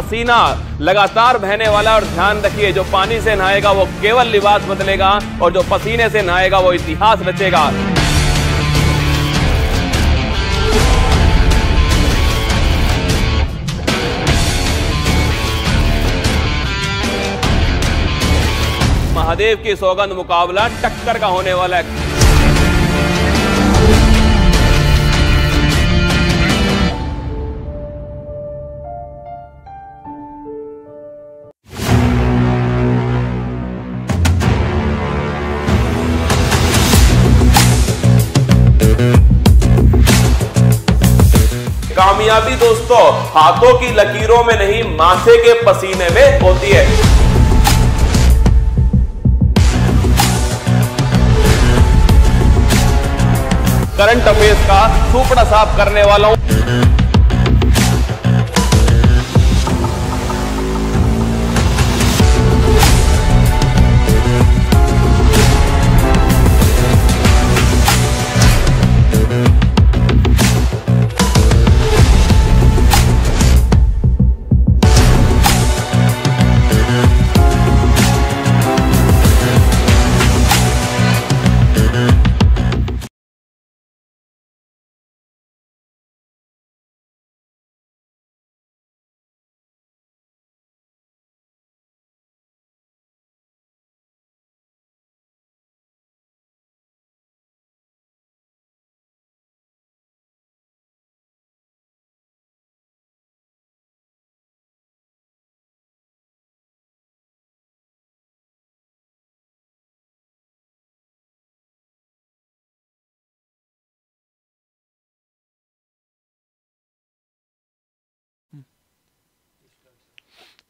पसीना लगातार बहने वाला और ध्यान रखिए जो पानी से नहाएगा वो केवल लिबास बदलेगा और जो पसीने से नहाएगा वो इतिहास रचेगा महादेव की सौगंध मुकाबला टक्कर का होने वाला है कामयाबी दोस्तों हाथों की लकीरों में नहीं माथे के पसीने में होती है करंट अफेयर्स का सुपड़ा साफ करने वाला हूं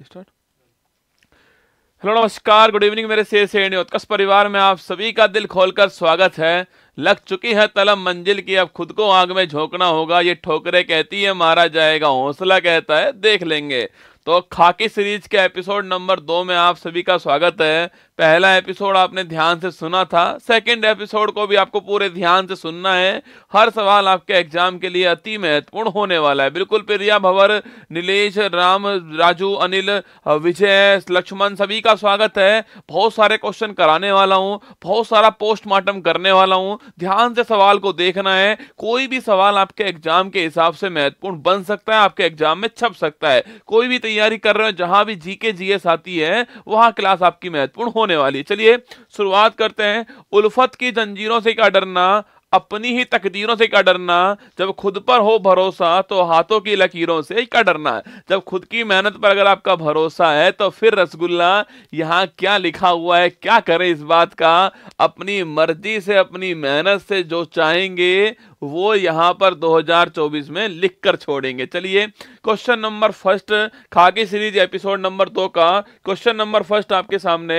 स्टार्ट हेलो नमस्कार गुड इवनिंग मेरे से से उत्कर्ष परिवार में आप सभी का दिल खोलकर स्वागत है लग चुकी है तलम मंजिल की अब खुद को आग में झोंकना होगा ये ठोकरे कहती है मारा जाएगा हौसला कहता है देख लेंगे तो खाकी सीरीज के एपिसोड नंबर दो में आप सभी का स्वागत है पहला एपिसोड आपने ध्यान से सुना था सेकंड एपिसोड को भी आपको पूरे ध्यान से सुनना है हर सवाल आपके एग्जाम के लिए अति महत्वपूर्ण होने वाला है बिल्कुल प्रिया भवर नीलेश राम राजू अनिल विजय लक्ष्मण सभी का स्वागत है बहुत सारे क्वेश्चन कराने वाला हूँ बहुत सारा पोस्टमार्टम करने वाला हूँ ध्यान से सवाल को देखना है कोई भी सवाल आपके एग्जाम के हिसाब से महत्वपूर्ण बन सकता है आपके एग्जाम में छप सकता है कोई भी तैयारी कर रहे हो जहां भी जीके जीएस आती है वहां क्लास आपकी महत्वपूर्ण होने वाली है चलिए शुरुआत करते हैं उल्फत की जंजीरों से क्या डरना अपनी ही तकदीरों से क्या डरना जब खुद पर हो भरोसा तो हाथों की लकीरों से क्या डरना है जब खुद की मेहनत पर अगर आपका भरोसा है तो फिर रसगुल्ला यहाँ क्या लिखा हुआ है क्या करें इस बात का अपनी मर्जी से अपनी मेहनत से जो चाहेंगे वो यहाँ पर 2024 में लिख कर छोड़ेंगे चलिए question number first Khaki series episode number दो का क्वेश्चन नंबर फर्स्ट आपके सामने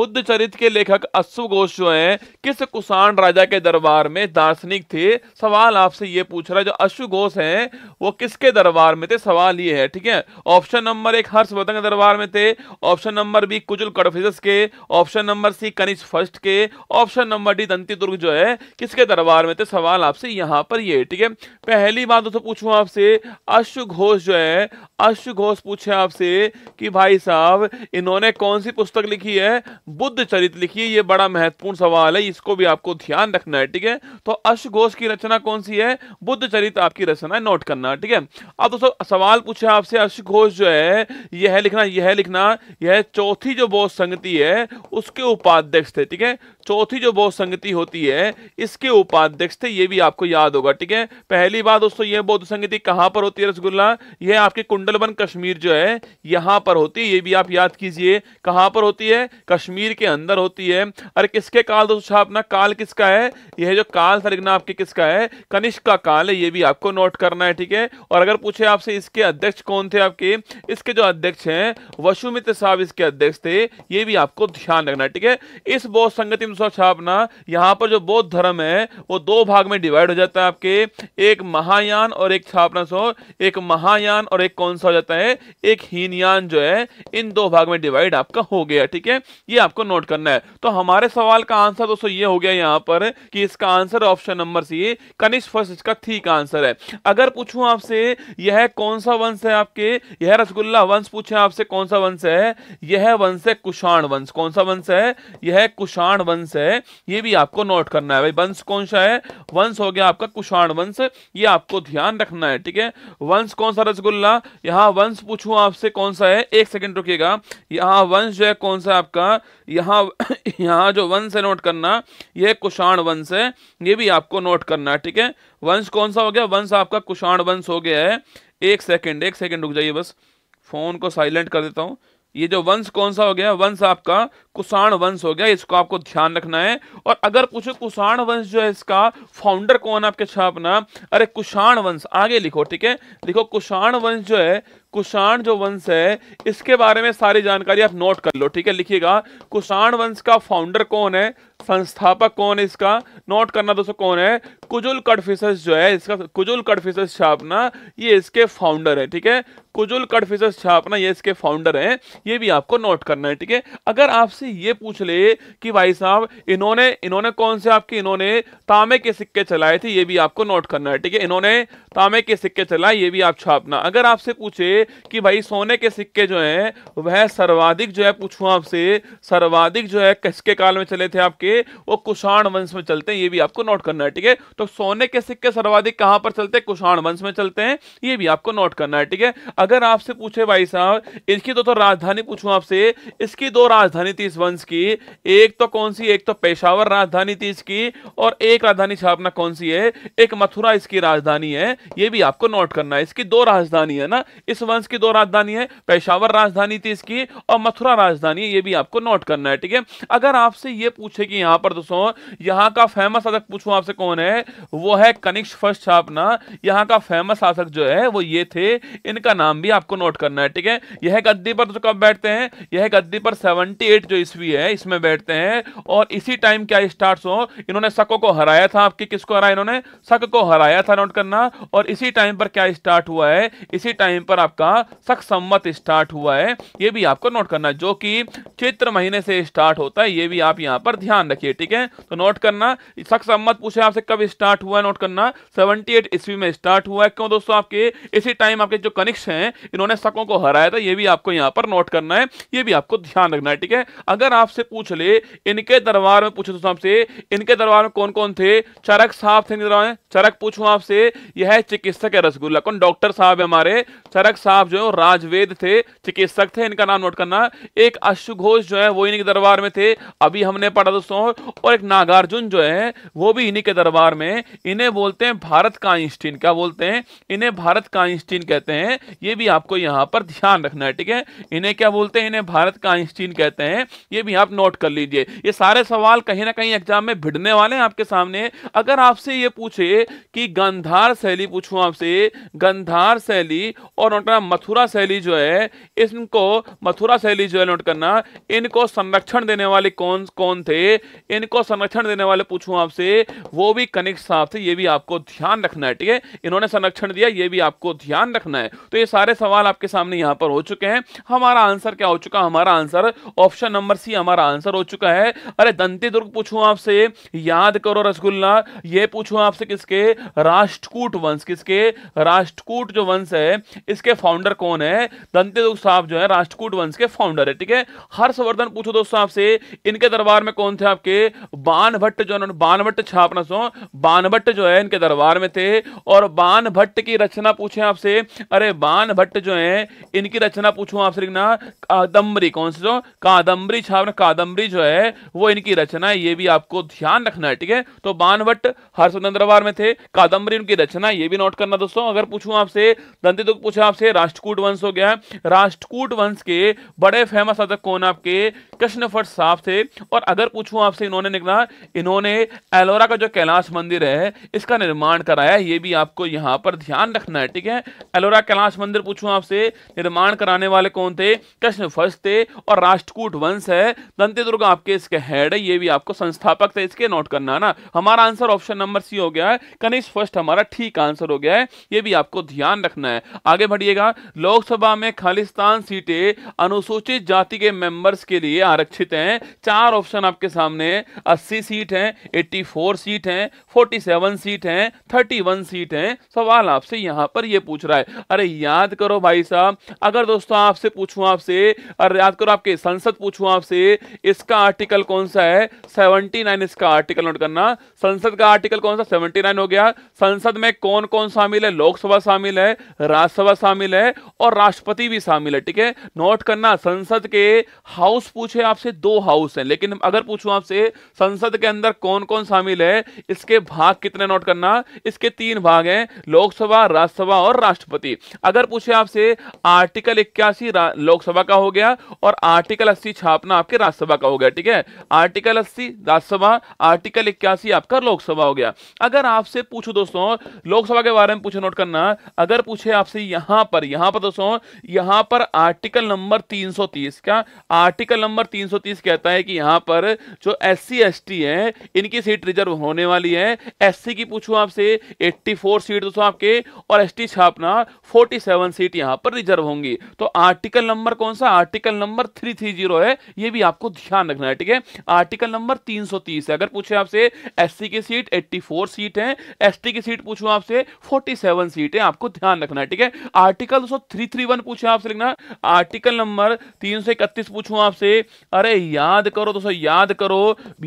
बुद्ध चरित्र के लेखक अश्व घोष जो है किस कुषाण राजा के दरबार में दार्शनिक थे सवाल आपसे ये पूछ रहा है जो अश्व घोष है वो किसके दरबार में थे सवाल ये है ठीक है ऑप्शन नंबर एक हर्षवर्धन के दरबार में थे option number B Kujula Kadphises के option number C Kanishka first के option number D Dantidurga जो है किसके दरबार में थे सवाल आपसे यहाँ पर ये ठीक है पहली बात दोस्तों तो पूछूँ आपसे अश्व घोष जो है अश्व घोष पूछे आपसे कि भाई साहब इन्होंने कौन सी पुस्तक लिखी है बुद्ध चरित लिखी है ये बड़ा महत्वपूर्ण सवाल है इसको भी आपको ध्यान रखना है ठीक है तो अश्व घोष की रचना कौन सी है बुद्ध चरित आपकी रचना है नोट करना ठीक है अब दोस्तों सवाल पूछे आपसे अश्व घोष जो है यह लिखना यह लिखना यह चौथी जो बौद्ध संगति है उसके उपाध्यक्ष थे ठीक है चौथी जो बौद्ध संगति होती है इसके उपाध्यक्ष थे ये भी आपको आपको याद होगा ठीक है पहली बात दोस्तों ये बौद्ध संगति कहां पर होती है रसगुल्ला ये आपके कुंडलबन कश्मीर जो है यहां पर होती है ये भी आप याद कीजिए कहां पर होती है कश्मीर के अंदर होती है और किसके काल दोस्तों छापना काल किसका है यह जो काल था आपके किसका है कनिष्क का काल है ये भी आपको नोट करना है ठीक है और अगर पूछे आपसे इसके अध्यक्ष कौन थे आपके इसके जो अध्यक्ष हैं वशुमित साहब इसके अध्यक्ष थे ये भी आपको ध्यान रखना है ठीक है इस बौद्ध संगति में छापना यहां पर जो बौद्ध धर्म है वो दो भाग में डिवाइड हो जाता है आपके एक महायान और एक छापना सो एक महायान और एक कौन सा हो जाता है एक हीनयान जो है इन दो भाग में डिवाइड आपका हो गया ठीक है ये आपको नोट करना है तो हमारे सवाल का आंसर दोस्तों ये हो गया यहाँ पर कि इसका आंसर ऑप्शन नंबर सी कनिष्ठ फर्स्ट इसका ठीक आंसर है अगर पूछूं आपसे यह कौन सा वंश है आपके यह रसगुल्ला वंश पूछे आपसे कौन सा वंश है यह वंश है कुषाण वंश कौन सा वंश है यह कुषाण वंश है ये भी आपको नोट करना है भाई वंश कौन सा है वंश हो गया गया आपका कुषाण वंश ये आपको ध्यान रखना है ठीक है वंश कौन सा रसगुल्ला यहाँ वंश पूछू आपसे कौन सा है एक सेकंड रुकेगा यहाँ वंश जो है कौन सा आपका यहाँ यहाँ जो वंश है नोट करना यह कुषाण वंश है ये भी आपको नोट करना है ठीक है वंश कौन सा हो गया वंश आपका कुषाण वंश हो गया है एक सेकेंड एक सेकेंड रुक जाइए बस फोन को साइलेंट कर देता हूँ ये जो वंश कौन सा हो गया वंश आपका कुषाण वंश हो गया इसको आपको ध्यान रखना है और अगर पूछो कुषाण वंश जो है इसका फाउंडर कौन आपके छापना अरे कुषाण वंश आगे लिखो ठीक है लिखो कुषाण वंश जो है कुषाण जो वंश है इसके बारे में सारी जानकारी आप नोट कर लो ठीक है लिखिएगा कुषाण वंश का फाउंडर कौन है संस्थापक कौन है इसका नोट करना दोस्तों कौन है कुजुल कडफिसस जो है इसका कुजुल कडफिसस छापना ये इसके फाउंडर है ठीक है कुजुल कडफिसस छापना ये इसके फाउंडर है ये भी आपको नोट करना है ठीक है अगर आपसे ये पूछ ले कि भाई साहब इन्होंने इन्होंने कौन से आपके इन्होंने तामे के सिक्के चलाए थे ये भी आपको नोट करना है ठीक है इन्होंने तांबे के सिक्के चला ये भी आप छापना अगर आपसे पूछे कि भाई सोने के सिक्के जो हैं वह सर्वाधिक जो है पूछूं आपसे सर्वाधिक जो है किसके काल में चले थे आपके वो कुषाण वंश में चलते हैं ये भी आपको नोट करना है ठीक है तो सोने के सिक्के सर्वाधिक कहाँ पर चलते हैं कुषाण वंश में चलते हैं ये भी आपको नोट करना है ठीक है अगर आपसे पूछे भाई साहब इसकी तो, तो राजधानी पूछूँ आपसे इसकी दो राजधानी थी इस वंश की एक तो कौन सी एक तो पेशावर राजधानी थी इसकी और एक राजधानी छापना कौन सी है एक मथुरा इसकी राजधानी है ये भी आपको नोट करना है इसकी दो राजधानी है ना इस वंश की दो राजधानी है पेशावर राजधानी थी इसकी और मथुरा राजधानी ये भी आपको नोट करना है ठीक है अगर आपसे ये पूछे कि यहाँ पर दोस्तों यहाँ का फेमस शासक पूछू आपसे कौन है वो है कनिष्क फर्स्ट छापना यहाँ का फेमस शासक जो है वो ये थे इनका नाम भी आपको नोट करना है ठीक है यह गद्दी पर तो कब बैठते हैं यह गद्दी पर सेवनटी जो ईस्वी है इसमें बैठते हैं और इसी टाइम क्या स्टार्ट हो इन्होंने सको को हराया था आपके किसको हराया इन्होंने सक को हराया था नोट करना और इसी टाइम पर क्या स्टार्ट हुआ है इसी टाइम पर आपका सख संवत स्टार्ट हुआ है ये भी आपको नोट करना जो कि चित्र महीने से स्टार्ट होता है ये भी आप यहाँ पर ध्यान रखिए ठीक है तो नोट करना सख संवत पूछे आपसे कब स्टार्ट हुआ है नोट करना सेवनटी एट ईस्वी में स्टार्ट हुआ है क्यों दोस्तों आपके इसी टाइम आपके जो कनिक्स हैं इन्होंने शकों को हराया था ये भी आपको यहाँ पर नोट करना है ये भी आपको ध्यान रखना है ठीक है अगर आपसे पूछ ले इनके दरबार में पूछे दोस्तों आपसे इनके दरबार में कौन कौन थे चरक साहब थे चरक पूछू आपसे यह है चिकित्सक है रसगुल्ला कौन डॉक्टर साहब है हमारे सरक साहब जो है राजवेद थे चिकित्सक थे इनका नाम नोट करना एक अश्वघोष जो है वो इन्हीं के दरबार में थे अभी हमने पढ़ा दोस्तों और एक नागार्जुन जो है वो भी इन्हीं के दरबार में इन्हें बोलते हैं भारत का आइंस्टीन क्या बोलते हैं इन्हें भारत का आइंस्टीन कहते हैं ये भी आपको यहाँ पर ध्यान रखना है ठीक है इन्हें क्या बोलते हैं इन्हें भारत का आइंस्टीन कहते हैं ये भी आप नोट कर लीजिए ये सारे सवाल कहीं ना कहीं एग्जाम में भिड़ने वाले हैं आपके सामने अगर आपसे ये पूछे कि गंधार शैली पूछूं आपसे गंधार शैली और नोट करना मथुरा शैली जो है इनको मथुरा शैली जो है नोट करना इनको संरक्षण देने वाले कौन कौन थे इनको संरक्षण देने वाले पूछूं आपसे वो भी कनिक साहब थे ये भी आपको ध्यान रखना है ठीक है इन्होंने संरक्षण दिया ये भी आपको ध्यान रखना है तो ये सारे सवाल आपके सामने यहाँ पर हो चुके हैं हमारा आंसर क्या हो चुका हमारा आंसर ऑप्शन नंबर सी हमारा आंसर हो चुका है अरे दंती दुर्ग पूछू आपसे याद करो रसगुल्ला ये पूछू आपसे किसके राष्ट्रकूट वंश वंश किसके राष्ट्रकूट जो वंश है इसके फाउंडर कौन है दंते साहब जो है राष्ट्रकूट वंश के फाउंडर है ठीक है हर्षवर्धन पूछो दोस्तों आपसे इनके दरबार में कौन थे आपके बानभट्ट जो उन्होंने बानभट्ट छापना सो बानभट्ट जो है इनके दरबार में थे और बानभट्ट की रचना पूछे आपसे अरे बानभट्ट जो है इनकी रचना पूछू आपसे लिखना कादम्बरी कौन सी जो कादम्बरी छापना कादम्बरी जो है वो इनकी रचना है ये भी आपको ध्यान रखना है ठीक है तो बानभट्ट हर्षवर्धन दरबार में थे कादम्बरी उनकी रचना ये भी नोट करना दोस्तों अगर पूछूं आपसे दंती दुख तो पूछा आपसे राष्ट्रकूट वंश हो गया है राष्ट्रकूट वंश के बड़े फेमस अदक कौन आपके कृष्णफट साहब थे और अगर पूछूं आपसे इन्होंने निकला इन्होंने एलोरा का जो कैलाश मंदिर है इसका निर्माण कराया ये भी आपको यहाँ पर ध्यान रखना है ठीक है एलोरा कैलाश मंदिर पूछूं आपसे निर्माण कराने वाले कौन थे कृष्ण फर्स्ट थे और राष्ट्रकूट वंश है दंती दुर्गा आपके इसके हेड है ये भी आपको संस्थापक थे इसके नोट करना है ना हमारा आंसर ऑप्शन नंबर सी हो गया है कनिष्ठ फर्स्ट हमारा ठीक आंसर आंसर हो गया है ये भी आपको ध्यान रखना है आगे बढ़िएगा लोकसभा में खालिस्तान सीटें अनुसूचित जाति के मेंबर्स के लिए आरक्षित हैं चार ऑप्शन आपके सामने 80 सीट हैं 84 सीट हैं 47 सीट हैं 31 सीट हैं सवाल आपसे यहां पर ये पूछ रहा है अरे याद करो भाई साहब अगर दोस्तों आपसे पूछूं आपसे अरे याद करो आपके संसद पूछूं आपसे इसका आर्टिकल कौन सा है 79 इसका आर्टिकल नोट करना संसद का आर्टिकल कौन सा 79 हो गया संसद में कौन कौन कौन शामिल है लोकसभा शामिल है राज्यसभा शामिल है और राष्ट्रपति भी शामिल है ठीक है नोट करना संसद के हाउस पूछे आपसे दो हाउस हैं लेकिन अगर पूछूं आपसे संसद के अंदर कौन कौन शामिल है इसके भाग कितने नोट करना इसके तीन भाग हैं लोकसभा राज्यसभा और राष्ट्रपति अगर पूछे आपसे आर्टिकल इक्यासी लोकसभा का हो गया और आर्टिकल अस्सी छापना आपके राज्यसभा का हो गया ठीक है आर्टिकल अस्सी राज्यसभा आर्टिकल इक्यासी आपका लोकसभा हो गया अगर आपसे पूछू दोस्तों लोकसभा सभा के बारे में पूछे नोट करना अगर पूछे आपसे यहां पर यहां पर दोस्तों यहां पर आर्टिकल नंबर 330 क्या आर्टिकल नंबर 330 कहता है कि यहां पर जो एस सी एस टी है इनकी सीट रिजर्व होने वाली है एस की पूछू आपसे 84 सीट दोस्तों आपके और एस टी छापना 47 सीट यहां पर रिजर्व होंगी तो आर्टिकल नंबर कौन सा आर्टिकल नंबर थ्री है यह भी आपको ध्यान रखना है ठीक है आर्टिकल नंबर तीन है अगर पूछे आपसे एस की सीट एट्टी सीट है एस की सीट पूछू आपसे पे 47 सीटें आपको ध्यान रखना है ठीक है आर्टिकल दोस्तों थ्री थ्री वन पूछे आपसे लिखना आर्टिकल नंबर तीन सौ इकतीस पूछू आपसे अरे याद करो दोस्तों याद करो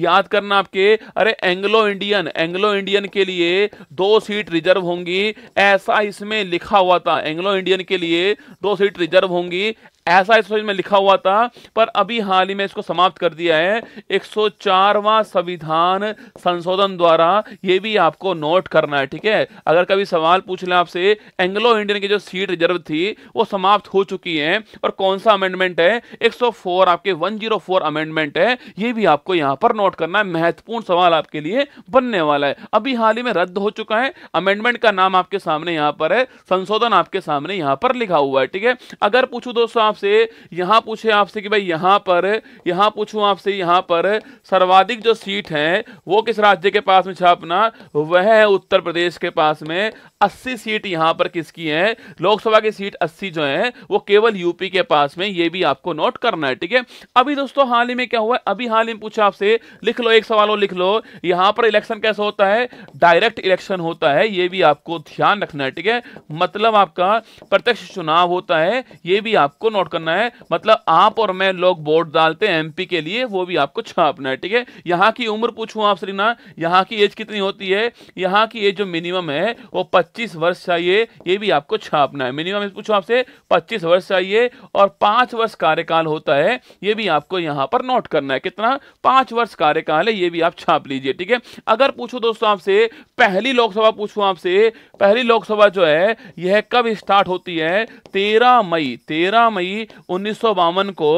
याद करना आपके अरे एंग्लो इंडियन एंग्लो इंडियन के लिए दो सीट रिजर्व होंगी ऐसा इसमें लिखा हुआ था एंग्लो इंडियन के लिए दो सीट रिजर्व होंगी ऐसा इस में लिखा हुआ था पर अभी हाल ही में इसको समाप्त कर दिया है 104वां संविधान संशोधन द्वारा ये भी आपको नोट करना है ठीक है अगर कभी सवाल पूछ लें आपसे एंग्लो इंडियन की जो सीट रिजर्व थी वो समाप्त हो चुकी है और कौन सा अमेंडमेंट है 104 आपके 104 अमेंडमेंट है ये भी आपको यहाँ पर नोट करना है महत्वपूर्ण सवाल आपके लिए बनने वाला है अभी हाल ही में रद्द हो चुका है अमेंडमेंट का नाम आपके सामने यहाँ पर है संशोधन आपके सामने यहाँ पर लिखा हुआ है ठीक है अगर पूछू दोस्तों आप आपसे यहां पूछे आपसे कि भाई यहां पर यहां पूछू आपसे यहां पर सर्वाधिक जो सीट है वो किस राज्य के पास में छापना वह है उत्तर प्रदेश के पास में 80 सीट यहां पर किसकी है लोकसभा की सीट 80 जो है वो केवल यूपी के पास में ये भी आपको नोट करना है ठीक है अभी दोस्तों हाल ही में क्या हुआ अभी हाल ही में पूछा आपसे लिख लो एक सवाल और लिख लो यहां पर इलेक्शन कैसे होता है डायरेक्ट इलेक्शन होता है ये भी आपको ध्यान रखना है ठीक है मतलब आपका प्रत्यक्ष चुनाव होता है ये भी आपको नोट आउट करना है मतलब आप और मैं लोग वोट डालते हैं एमपी के लिए वो भी आपको छापना है ठीक है यहाँ की उम्र पूछूँ आप श्रीना यहाँ की एज कितनी होती है यहाँ की एज जो मिनिमम है वो पच्चीस वर्ष चाहिए ये भी आपको छापना है मिनिमम पूछूँ आपसे पच्चीस वर्ष चाहिए और पांच वर्ष कार्यकाल होता है ये भी आपको यहाँ पर नोट करना है कितना पांच वर्ष कार्यकाल है ये भी आप छाप लीजिए ठीक है अगर पूछो दोस्तों आपसे पहली लोकसभा पूछूं आपसे पहली लोकसभा जो है यह कब स्टार्ट होती है तेरह मई तेरह मई थी उन्नीस को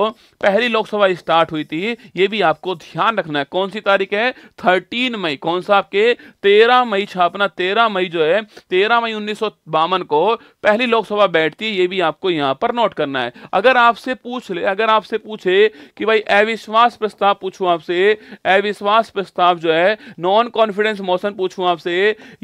पहली लोकसभा स्टार्ट हुई थी ये भी आपको ध्यान रखना है कौन सी तारीख है थर्टीन मई कौन सा आपके तेरह मई छापना तेरह मई जो है तेरह मई उन्नीस को पहली लोकसभा बैठती है ये भी आपको यहाँ पर नोट करना है अगर आपसे पूछ ले अगर आपसे पूछे कि भाई अविश्वास प्रस्ताव पूछूं आपसे अविश्वास प्रस्ताव जो है नॉन कॉन्फिडेंस मोशन पूछूं आपसे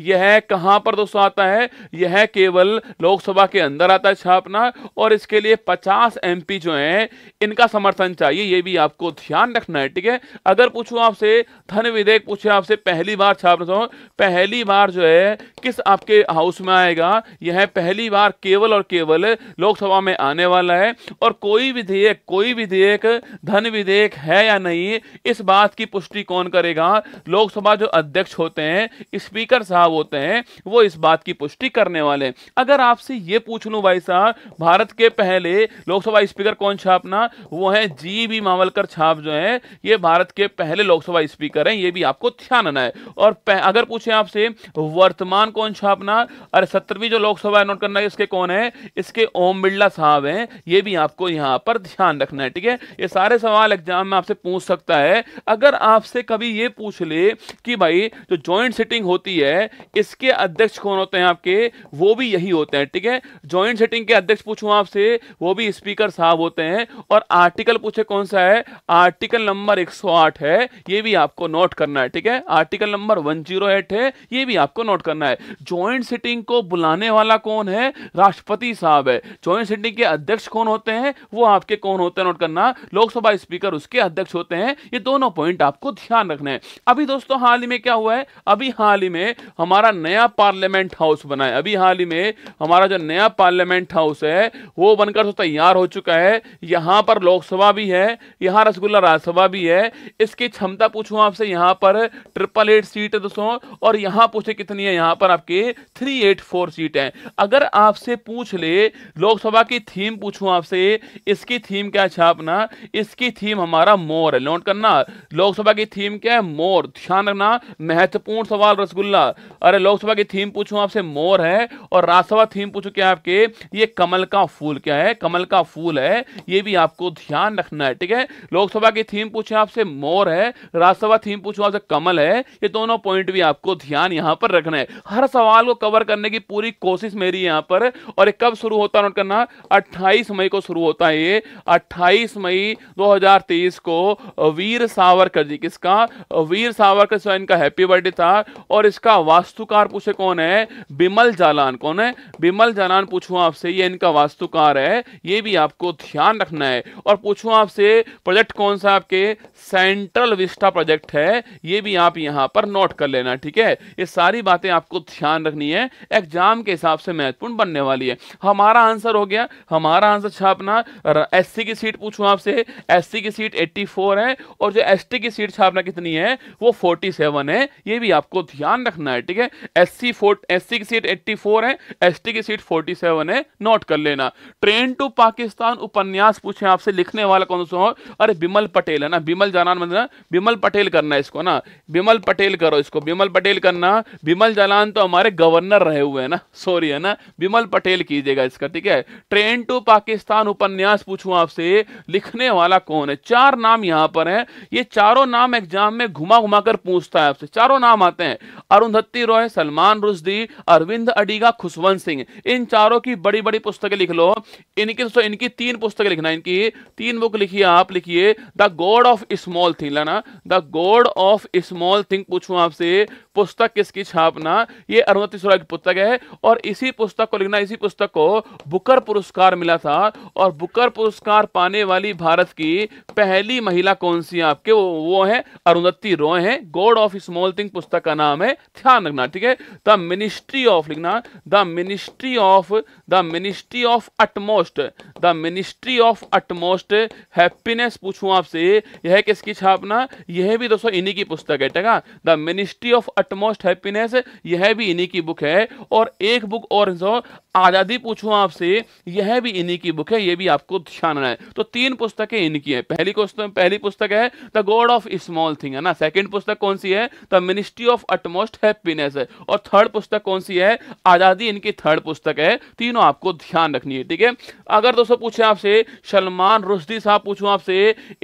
यह कहां पर दोस्तों आता है यह केवल लोकसभा के अंदर आता है छापना और इसके लिए 50 एमपी जो हैं इनका समर्थन चाहिए ये भी आपको ध्यान रखना है ठीक है अगर पूछूं आपसे धन विधेयक पूछे आपसे पहली बार छात्र पहली बार जो है किस आपके हाउस में आएगा यह पहली बार केवल और केवल लोकसभा में आने वाला है और कोई विधेयक कोई विधेयक धन विधेयक है या नहीं इस बात की पुष्टि कौन करेगा लोकसभा जो अध्यक्ष होते हैं स्पीकर साहब होते हैं वो इस बात की पुष्टि करने वाले अगर आपसे ये पूछ लू भाई साहब भारत के पहले लोकसभा स्पीकर कौन छापना वो है जी बी मावलकर छाप जो है ये भारत के पहले लोकसभा स्पीकर हैं ये भी आपको ध्यान है और अगर पूछे आपसे वर्तमान कौन छापना अरे सत्रहवीं जो लोकसभा नोट करना है इसके कौन है इसके ओम बिरला साहब हैं ये भी आपको यहाँ पर ध्यान रखना है ठीक है ये सारे सवाल एग्जाम में आपसे पूछ सकता है अगर आपसे कभी ये पूछ ले कि भाई जो ज्वाइंट सिटिंग होती है इसके अध्यक्ष कौन होते हैं आपके वो भी यही होते हैं ठीक है ज्वाइंट सिटिंग के अध्यक्ष पूछू आपसे वो भी स्पीकर साहब होते हैं और आर्टिकल पूछे कौन सा है आर्टिकल नंबर 108 है ये भी आपको नोट करना है ठीक है आर्टिकल नंबर 108 है ये भी आपको नोट करना है ज्वाइंट सिटिंग को बुलाने वाला कौन है राष्ट्रपति साहब है ज्वाइंट सिटिंग के अध्यक्ष कौन होते हैं वो आपके कौन होते हैं नोट करना लोकसभा स्पीकर उसके अध्यक्ष होते हैं ये दोनों पॉइंट आपको ध्यान रखना है अभी दोस्तों हाल ही में क्या हुआ है अभी हाल ही में हमारा नया पार्लियामेंट हाउस बना है अभी हाल ही में हमारा जो नया पार्लियामेंट हाउस है वो बनकर दोस्तों तैयार हो चुका है यहाँ पर लोकसभा भी है यहाँ रसगुल्ला राज्यसभा भी है इसकी क्षमता पूछूँ आपसे यहाँ पर ट्रिपल एट सीट है दोस्तों और यहाँ पूछे कितनी है यहाँ पर आपके थ्री एट फोर सीट है अगर आपसे पूछ ले लोकसभा की थीम पूछूँ आपसे इसकी थीम क्या छापना इसकी थीम हमारा मोर है नोट करना लोकसभा की थीम क्या है मोर ध्यान रखना महत्वपूर्ण सवाल रसगुल्ला अरे लोकसभा की थीम पूछूं आपसे मोर है और राज्यसभा थीम पूछू क्या आपके ये कमल का फूल क्या है कमल का फूल है ये भी आपको ध्यान रखना है ठीक है लोकसभा की थीम पूछे आपसे मोर है राज्यसभा थीम पूछो आपसे कमल है ये दोनों पॉइंट भी आपको ध्यान यहां पर रखना है हर सवाल को कवर करने की पूरी कोशिश मेरी यहां पर और ये कब शुरू होता है नोट करना अट्ठाईस मई को शुरू होता है ये अट्ठाईस मई दो को वीर सावरकर जी किसका वीर सावरकर स्वयं इनका हैप्पी बर्थडे था और इसका वास्तुकार पूछे कौन है बिमल जालान कौन है बिमल जालान पूछू आपसे ये इनका वास्तुकार है ये भी आपको ध्यान रखना है और पूछूँ आपसे प्रोजेक्ट कौन सा आपके सेंट्रल विस्टा प्रोजेक्ट है ये भी आप यहां पर नोट कर लेना ठीक है ये सारी बातें आपको ध्यान रखनी है एग्जाम के हिसाब से महत्वपूर्ण बनने वाली है हमारा आंसर हो गया हमारा आंसर छापना एस की सीट पूछूँ आपसे एस की सीट एट्टी है और जो एस की सीट छापना कितनी है वो फोर्टी है ये भी आपको ध्यान रखना है ठीक है एस सी फोर एस की सीट 84 है एस की सीट 47 है नोट कर लेना ट्रेन टू पाकिस्तान पाकिस्तान उपन्यास पूछे आपसे लिखने वाला कौन सा हो अरे बिमल पटेल है ना बिमल जालान मतलब बिमल पटेल करना इसको ना बिमल पटेल करो इसको बिमल पटेल करना बिमल जालान तो हमारे गवर्नर रहे हुए हैं ना सॉरी है ना बिमल पटेल कीजिएगा इसका ठीक है ट्रेन टू पाकिस्तान उपन्यास पूछू आपसे लिखने वाला कौन है चार नाम यहाँ पर है ये चारों नाम एग्जाम में घुमा घुमा पूछता है आपसे चारों नाम आते हैं अरुंधति रॉय सलमान रुजदी अरविंद अडीगा खुशवंत सिंह इन चारों की बड़ी बड़ी पुस्तकें लिख लो इनकी तो इनकी तीन पुस्तक लिखना इनकी तीन बुक लिखिए आप लिखिए the god of small thing लाना the god of small thing पूछू आपसे पुस्तक किसकी छापना ये अरुणती सोरा की पुस्तक है और इसी पुस्तक को लिखना इसी पुस्तक को बुकर पुरस्कार मिला था और बुकर पुरस्कार पाने वाली भारत की पहली महिला कौन सी है आपके वो, वो है अरुंधति रॉय है गॉड ऑफ स्मॉल थिंग पुस्तक का नाम है ध्यान रखना ठीक है द मिनिस्ट्री ऑफ लिखना the ministry of the ministry of utmost the ministry of utmost happiness पूछू आपसे यह किसकी छापना यह भी दोस्तों इन्हीं की पुस्तक है ठीक है the ministry of utmost happiness यह भी इन्हीं की बुक है और एक बुक और आज़ादी पूछूँ आपसे यह भी इन्हीं की बुक है यह भी आपको ध्यान है तो तीन पुस्तकें इनकी हैं पहली पहली पुस्तक है the god of small thing है ना सेकंड पुस्तक कौन सी है the ministry of utmost happiness है और थर्ड पुस्तक कौन सी है आज़ादी इनकी थर्ड पुस्तक है तीनों आपको ध्यान रखनी है ठीक है अगर दोस्तों पूछे आपसे सलमान रुश्दी साहब पूछूँ आपसे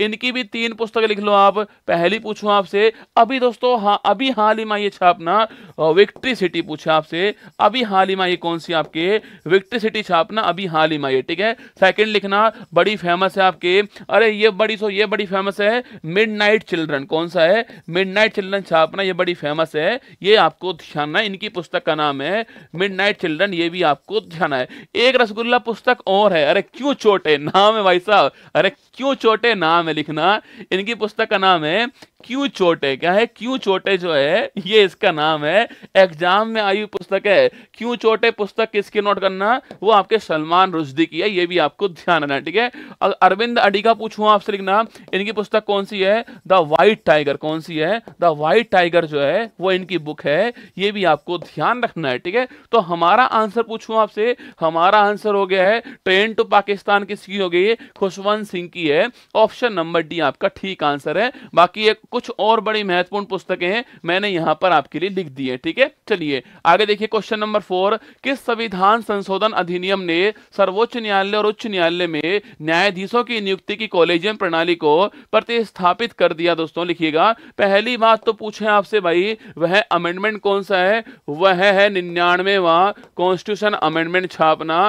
इनकी भी तीन पुस्तक लिख लो आप पहली पूछूँ आपसे अभी दोस्तों हाँ अभी हाल ही में ये ये छापना विक्ट्री सिटी पूछा आपसे अभी हाल ही में ये कौन सी आपके विक्ट्री सिटी छापना अभी हाल ही में ये ठीक है सेकंड लिखना बड़ी फेमस है आपके अरे ये बड़ी सो ये बड़ी फेमस है मिडनाइट चिल्ड्रन कौन सा है मिडनाइट चिल्ड्रन छापना ये बड़ी फेमस है ये आपको ध्यान है इनकी पुस्तक का नाम है मिडनाइट चिल्ड्रन ये भी आपको ध्यान है एक रसगुल्ला पुस्तक और है अरे क्यों छोटे नाम है भाई साहब अरे क्यों छोटे नाम है लिखना इनकी पुस्तक का नाम है क्यों चोटे क्या है क्यों चोटे जो है ये इसका नाम है एग्जाम में आई हुई पुस्तक है क्यों चोटे पुस्तक किसके नोट करना वो आपके सलमान रुश्दी की है ये भी आपको ध्यान रखना ठीक है अगर अरविंद अडिगा पूछू आपसे लिखना इनकी पुस्तक कौन सी है द वाइट टाइगर कौन सी है द वाइट टाइगर जो है वो इनकी बुक है ये भी आपको ध्यान रखना है ठीक है तो हमारा आंसर पूछू आपसे हमारा आंसर हो गया है ट्रेन टू पाकिस्तान किसकी हो गई खुशवंत सिंह की है ऑप्शन नंबर डी आपका ठीक आंसर है बाकी एक कुछ और बड़ी महत्वपूर्ण पुस्तकें हैं मैंने यहां पर आपके लिए लिख दी है ठीक है चलिए आगे देखिए क्वेश्चन नंबर फोर किस संविधान संशोधन अधिनियम ने सर्वोच्च न्यायालय और उच्च न्यायालय में न्यायाधीशों की नियुक्ति की कॉलेजियम प्रणाली को प्रतिस्थापित कर दिया दोस्तों लिखिएगा पहली बात तो पूछे आपसे भाई वह अमेंडमेंट कौन सा है वह है निन्यानवेवा कॉन्स्टिट्यूशन अमेंडमेंट छापना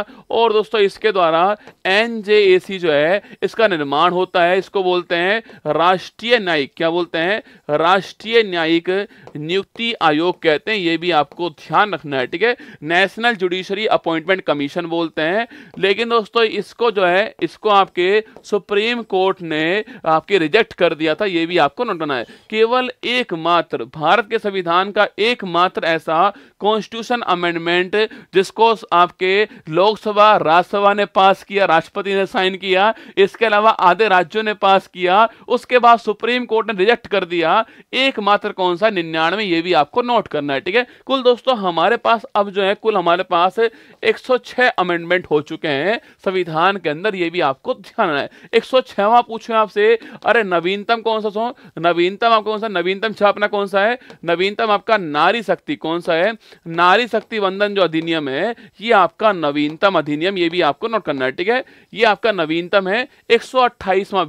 और दोस्तों इसके द्वारा एनजेएसी जो है इसका निर्माण होता है इसको बोलते हैं राष्ट्रीय न्यायिक क्या बोलते बोलते हैं राष्ट्रीय न्यायिक नियुक्ति आयोग कहते हैं ये भी आपको ध्यान रखना है ठीक है नेशनल जुडिशरी अपॉइंटमेंट कमीशन बोलते हैं लेकिन दोस्तों इसको जो है इसको आपके सुप्रीम कोर्ट ने आपके रिजेक्ट कर दिया था ये भी आपको नोटना है केवल एकमात्र भारत के संविधान का एकमात्र ऐसा कॉन्स्टिट्यूशन अमेंडमेंट जिसको आपके लोकसभा राज्यसभा ने पास किया राष्ट्रपति ने साइन किया इसके अलावा आधे राज्यों ने पास किया उसके बाद सुप्रीम कोर्ट ने रिजेक्ट सेलेक्ट कर दिया एकमात्र कौन सा निन्यानवे ये भी आपको नोट करना है ठीक है कुल दोस्तों हमारे पास अब जो है कुल हमारे पास 106 अमेंडमेंट हो चुके हैं संविधान के अंदर ये भी आपको ध्यान है एक सौ छवा पूछे आपसे अरे नवीनतम कौन सा नवीनतम आपका कौन सा नवीनतम छापना कौन सा है नवीनतम आपका नारी शक्ति कौन सा है नारी शक्ति वंदन जो अधिनियम है ये आपका नवीनतम अधिनियम ये भी आपको नोट करना है ठीक है ये आपका नवीनतम है एक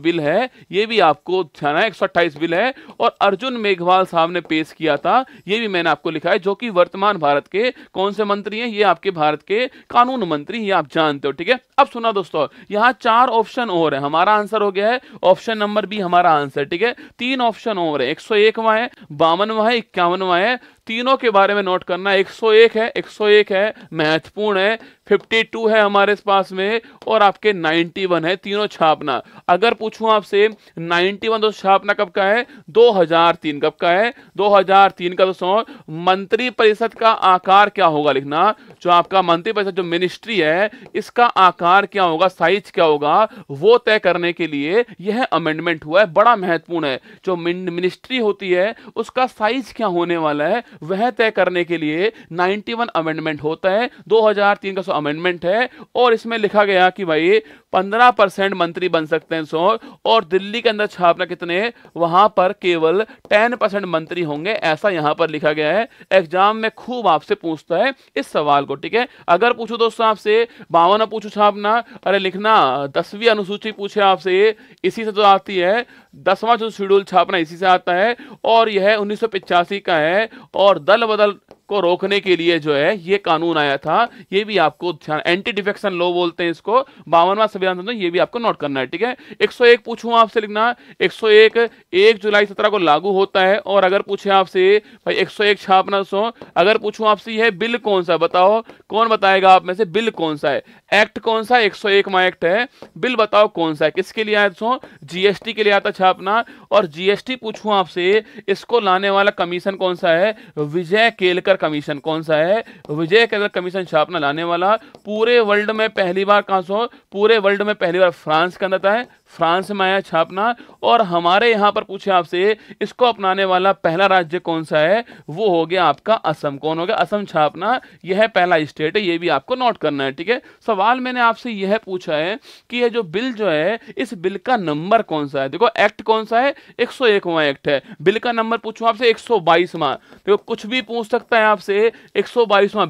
बिल है ये भी आपको ध्यान है एक बिल है है और अर्जुन मेघवाल साहब ने पेश किया था यह भी मैंने आपको लिखा है जो कि वर्तमान भारत के कौन से मंत्री हैं ये आपके भारत के कानून मंत्री ये आप जानते हो ठीक है अब सुना दोस्तों यहां चार ऑप्शन और है हमारा आंसर हो गया है ऑप्शन नंबर बी हमारा आंसर ठीक है तीन ऑप्शन और है एक सौ है बावनवा है इक्यावनवा है तीनों के बारे में नोट करना 101 है 101 है महत्वपूर्ण है 52 है हमारे पास में और आपके 91 है तीनों छापना अगर पूछूं आपसे 91 तो छापना कब का है 2003 कब का है 2003 का दोस्तों मंत्री परिषद का आकार क्या होगा लिखना जो आपका मंत्री परिषद जो मिनिस्ट्री है इसका आकार क्या होगा साइज क्या होगा वो तय करने के लिए यह अमेंडमेंट हुआ है बड़ा महत्वपूर्ण है जो मिनिस्ट्री होती है उसका साइज क्या होने वाला है वह तय करने के लिए 91 अमेंडमेंट होता है 2003 का सो अमेंडमेंट है और इसमें लिखा गया कि भाई 15 परसेंट मंत्री बन सकते हैं सो और दिल्ली के अंदर छापना कितने वहां पर केवल 10 परसेंट मंत्री होंगे ऐसा यहां पर लिखा गया है एग्जाम में खूब आपसे पूछता है इस सवाल को ठीक है अगर पूछो दोस्तों आपसे बावन पूछो छापना अरे लिखना दसवीं अनुसूची पूछे आपसे इसी से तो आती है दसवां जो शेड्यूल छापना इसी से आता है और यह उन्नीस का है और दल बदल को रोकने के लिए जो है ये कानून आया था ये भी आपको ध्यान एंटी डिफेक्शन लॉ बोलते हैं इसको बावनवा संविधान संशोधन ये भी आपको नोट करना है ठीक है 101 पूछू आपसे लिखना 101 एक जुलाई सत्रह को लागू होता है और अगर पूछे आपसे भाई 101 छापना सो तो अगर पूछू आपसे यह बिल कौन सा बताओ कौन बताएगा आप में से बिल कौन सा है एक्ट कौन सा एक सौ एक एक्ट है बिल बताओ कौन सा है किसके लिए आया सो जीएसटी के लिए आता छापना और जीएसटी पूछू आपसे इसको लाने वाला कमीशन कौन सा है विजय केलकर कमीशन कौन सा है विजय केदार कमीशन छापना लाने वाला पूरे वर्ल्ड में पहली बार कहाँ से पूरे वर्ल्ड में पहली बार फ्रांस के अंदर है फ्रांस में आया छापना और हमारे यहां पर पूछे आपसे इसको अपनाने वाला पहला राज्य कौन सा है वो हो गया आपका असम कौन हो गया असम छापना यह पहला स्टेट है ये भी आपको नोट करना है ठीक है सवाल मैंने आपसे यह पूछा है कि यह जो बिल जो है इस बिल का नंबर कौन सा है देखो एक्ट कौन सा है एक सौ एक्ट है बिल का नंबर पूछो आपसे एक सौ देखो कुछ भी पूछ सकता है आपसे एक सौ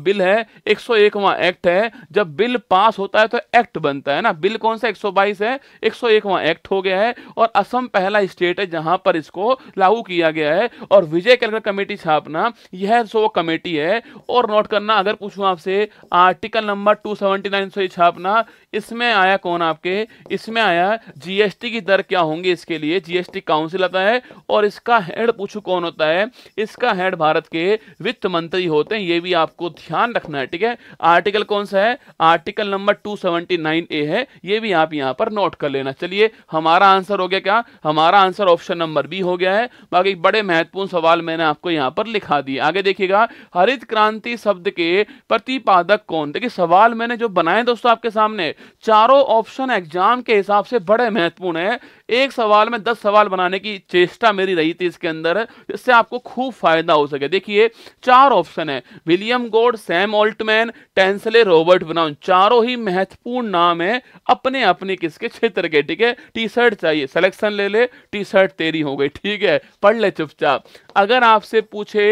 बिल है एक सौ एक्ट है जब बिल पास होता है तो एक्ट बनता है ना बिल कौन सा एक है एक इक्कीसवां एक्ट हो गया है और असम पहला स्टेट है जहां पर इसको लागू किया गया है और विजय कलगर कमेटी स्थापना यह सो कमेटी है और नोट करना अगर पूछूं आपसे article number two seventy nine so छापना इसमें आया कौन आपके इसमें आया जीएसटी की दर क्या होंगी इसके लिए जीएसटी काउंसिल आता है और इसका हेड पूछू कौन होता है इसका हेड भारत के वित्त मंत्री होते हैं ये भी आपको ध्यान रखना है ठीक है आर्टिकल कौन सा है आर्टिकल नंबर 279 ए है ये भी आप यहां पर नोट कर लेना चलिए लिए हमारा आंसर हो गया क्या हमारा आंसर ऑप्शन नंबर बी हो गया है बाकी बड़े महत्वपूर्ण सवाल मैंने आपको यहां पर लिखा दिया आगे देखिएगा हरित क्रांति शब्द के प्रतिपादक कौन देखिए सवाल मैंने जो बनाए दोस्तों आपके सामने चारों ऑप्शन एग्जाम के हिसाब से बड़े महत्वपूर्ण है एक सवाल में दस सवाल बनाने की चेष्टा मेरी रही थी इसके अंदर जिससे आपको खूब फायदा हो सके देखिए चार ऑप्शन है विलियम गोड Sam Altman Tansley Robert Brown चारों ही महत्वपूर्ण नाम है अपने अपने किसके क्षेत्र के ठीक है टी शर्ट चाहिए सिलेक्शन ले ले टी शर्ट तेरी हो गई ठीक है पढ़ ले चुपचाप अगर आपसे पूछे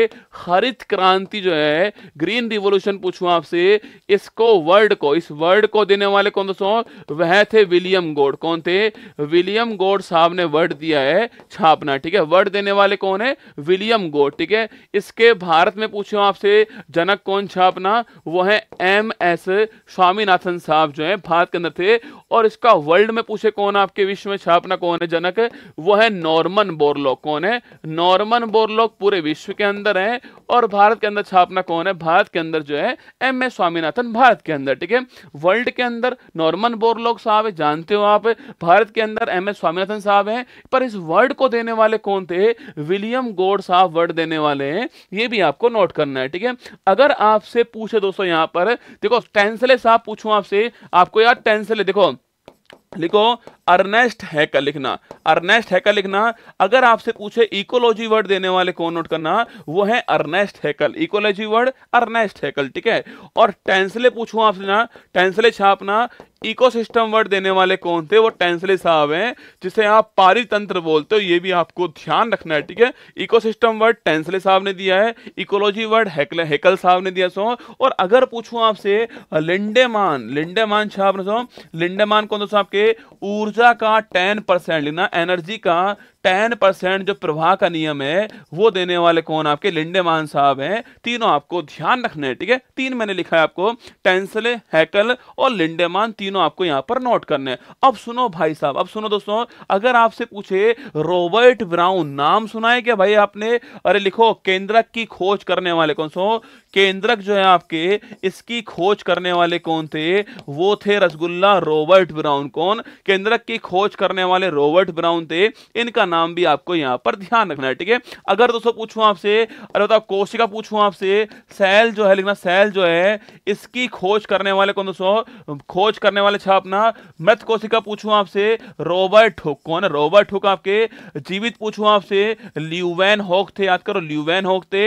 हरित क्रांति जो है ग्रीन रिवोल्यूशन पूछू आपसे इसको वर्ड को इस वर्ड को देने वाले कौन दोस्तों वह थे विलियम गोड कौन थे विलियम गोड गोड साहब ने वर्ड दिया है छापना ठीक है वर्ड देने वाले कौन है विलियम गोड ठीक है इसके भारत में पूछे आपसे जनक कौन छापना वो है एम एस स्वामीनाथन साहब जो है भारत के अंदर थे और इसका वर्ल्ड में पूछे कौन आपके विश्व में छापना कौन है जनक वो है नॉर्मन बोरलॉक कौन है नॉर्मन बोरलॉक पूरे विश्व के अंदर है और भारत के अंदर छापना कौन है भारत के अंदर जो है एम एस स्वामीनाथन भारत के अंदर ठीक है वर्ल्ड के अंदर नॉर्मन बोरलॉक साहब जानते हो आप भारत के अंदर एम एस स्वामीनाथन साहब हैं पर इस वर्ड को देने वाले कौन थे विलियम गोड साहब वर्ड देने वाले हैं ये भी आपको नोट करना है ठीक है अगर आपसे पूछे दोस्तों यहां पर देखो टेंसले साहब पूछू आपसे आपको यार टेंसले देखो लिखो अर्नेस्ट है का लिखना अर्नेस्ट है का लिखना अगर आपसे पूछे इकोलॉजी वर्ड देने वाले कौन नोट करना वो है Ernest Haeckel ecology word Ernest Haeckel ठीक है और टेंसले पूछू आपसे ना टेंसले छापना इकोसिस्टम वर्ड देने वाले कौन थे वो टेंसले साहब हैं जिसे आप पारितंत्र बोलते हो ये भी आपको ध्यान रखना है ठीक है इकोसिस्टम वर्ड टेंसले साहब ने दिया है इकोलॉजी वर्ड हेकल हेकल साहब ने दिया सो और अगर पूछूं आपसे लिंडेमान लिंडेमान साहब ने सो लिंडेमान कौन सा आपके ऊर्जा का टेन परसेंट लेना एनर्जी का टेन परसेंट जो प्रवाह का नियम है वो देने वाले कौन आपके लिंडेमान साहब हैं तीनों आपको ध्यान रखना है ठीक है तीन मैंने लिखा है आपको टेंसले हैकल और लिंडेमान तीनों आपको यहां पर नोट करने हैं अब सुनो भाई साहब अब सुनो दोस्तों अगर आपसे पूछे रॉबर्ट ब्राउन नाम सुना है क्या भाई आपने अरे लिखो केंद्रक की खोज करने वाले कौन सो केंद्रक जो है आपके इसकी खोज करने वाले कौन थे वो थे रसगुल्ला रॉबर्ट ब्राउन कौन केंद्रक की खोज करने वाले रॉबर्ट ब्राउन थे इनका नाम भी आपको यहां पर ध्यान रखना है ठीक है अगर दोस्तों पूछूँ आपसे अरे बताओ कोशिका पूछूँ आपसे सेल जो है लिखना सेल जो है इसकी खोज करने वाले कौन दोस्तों खोज करने वाले छापना मृत कोशिका पूछूँ आपसे रॉबर्ट हुक कौन है रॉबर्ट हुक आपके जीवित पूछूँ आपसे ल्यूवेन होक थे याद करो ल्यूवेन होक थे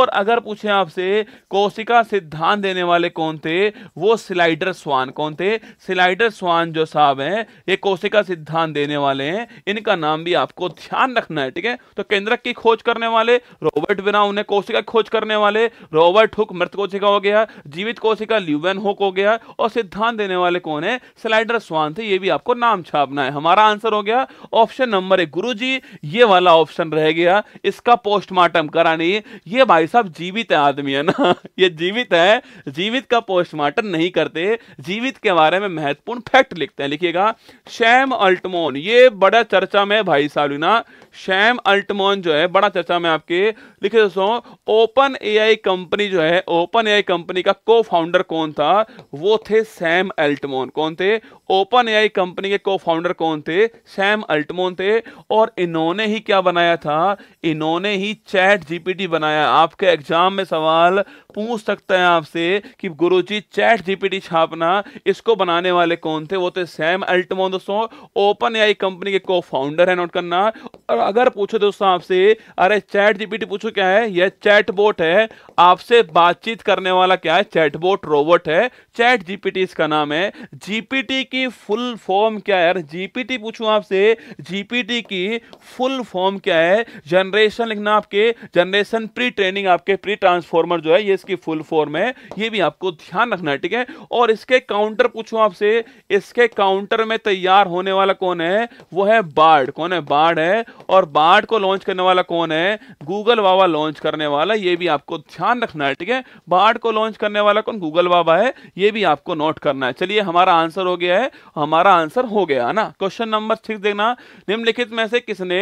और अगर पूछे आपसे कोशिका सिद्धांत देने वाले कौन थे वो स्लाइडर स्वान कौन थे स्लाइडर स्वान जो साहब हैं ये कोशिका सिद्धांत देने वाले हैं इनका नाम भी आपको को ध्यान रखना है ठीक है तो केंद्रक की खोज करने वाले रॉबर्ट बिना उन्हें कोशिका की खोज करने वाले रॉबर्ट हुक मृत कोशिका हो गया जीवित कोशिका ल्यूबेन हुक हो गया और सिद्धांत देने वाले कौन है स्लाइडर स्वान थे ये भी आपको नाम छापना है हमारा आंसर हो गया ऑप्शन नंबर एक गुरु ये वाला ऑप्शन रह गया इसका पोस्टमार्टम कराने ये भाई साहब जीवित है आदमी है ना ये जीवित है जीवित का पोस्टमार्टम नहीं करते जीवित के बारे में महत्वपूर्ण फैक्ट लिखते हैं लिखिएगा शैम अल्टमोन ये बड़ा चर्चा में भाई साहब அப்படின்னா शैम अल्टमोन जो है बड़ा चर्चा में आपके लिखे दोस्तों ओपन एआई कंपनी जो है ओपन एआई कंपनी का को फाउंडर कौन था वो थे सैम अल्टमोन कौन थे ओपन एआई कंपनी के को फाउंडर कौन थे सैम अल्टमोन थे और इन्होंने ही क्या बनाया था इन्होंने ही चैट जीपीटी बनाया आपके एग्जाम में सवाल पूछ सकता है आपसे कि गुरु चैट जीपीटी छापना इसको बनाने वाले कौन थे वो थे सैम अल्टमोन दोस्तों ओपन एआई कंपनी के को फाउंडर है नोट करना और अगर पूछो दोस्तों आपसे अरे चैट जीपीटी पूछो क्या है यह चैट बोट है आपसे बातचीत करने वाला क्या है चैट बोट रोबोट है चैट जीपीटी इसका नाम है जीपीटी की फुल फॉर्म क्या है जीपीटी पूछूं आपसे जीपीटी की फुल फॉर्म क्या है जनरेशन लिखना आपके जनरेशन प्री ट्रेनिंग आपके प्री ट्रांसफॉर्मर जो है ये इसकी फुल फॉर्म है ये भी आपको ध्यान रखना है ठीक है और इसके काउंटर पूछूं आपसे इसके काउंटर में तैयार होने वाला कौन है वो है बाढ़ कौन है बाढ़ है और बार्ट को लॉन्च करने वाला कौन है गूगल वावा लॉन्च करने वाला ये भी आपको ध्यान रखना है ठीक है बार्ट को लॉन्च करने वाला कौन गूगल वावा है ये भी आपको नोट करना है चलिए हमारा आंसर हो गया है हमारा आंसर हो गया ना क्वेश्चन नंबर सिक्स देखना निम्नलिखित में से किसने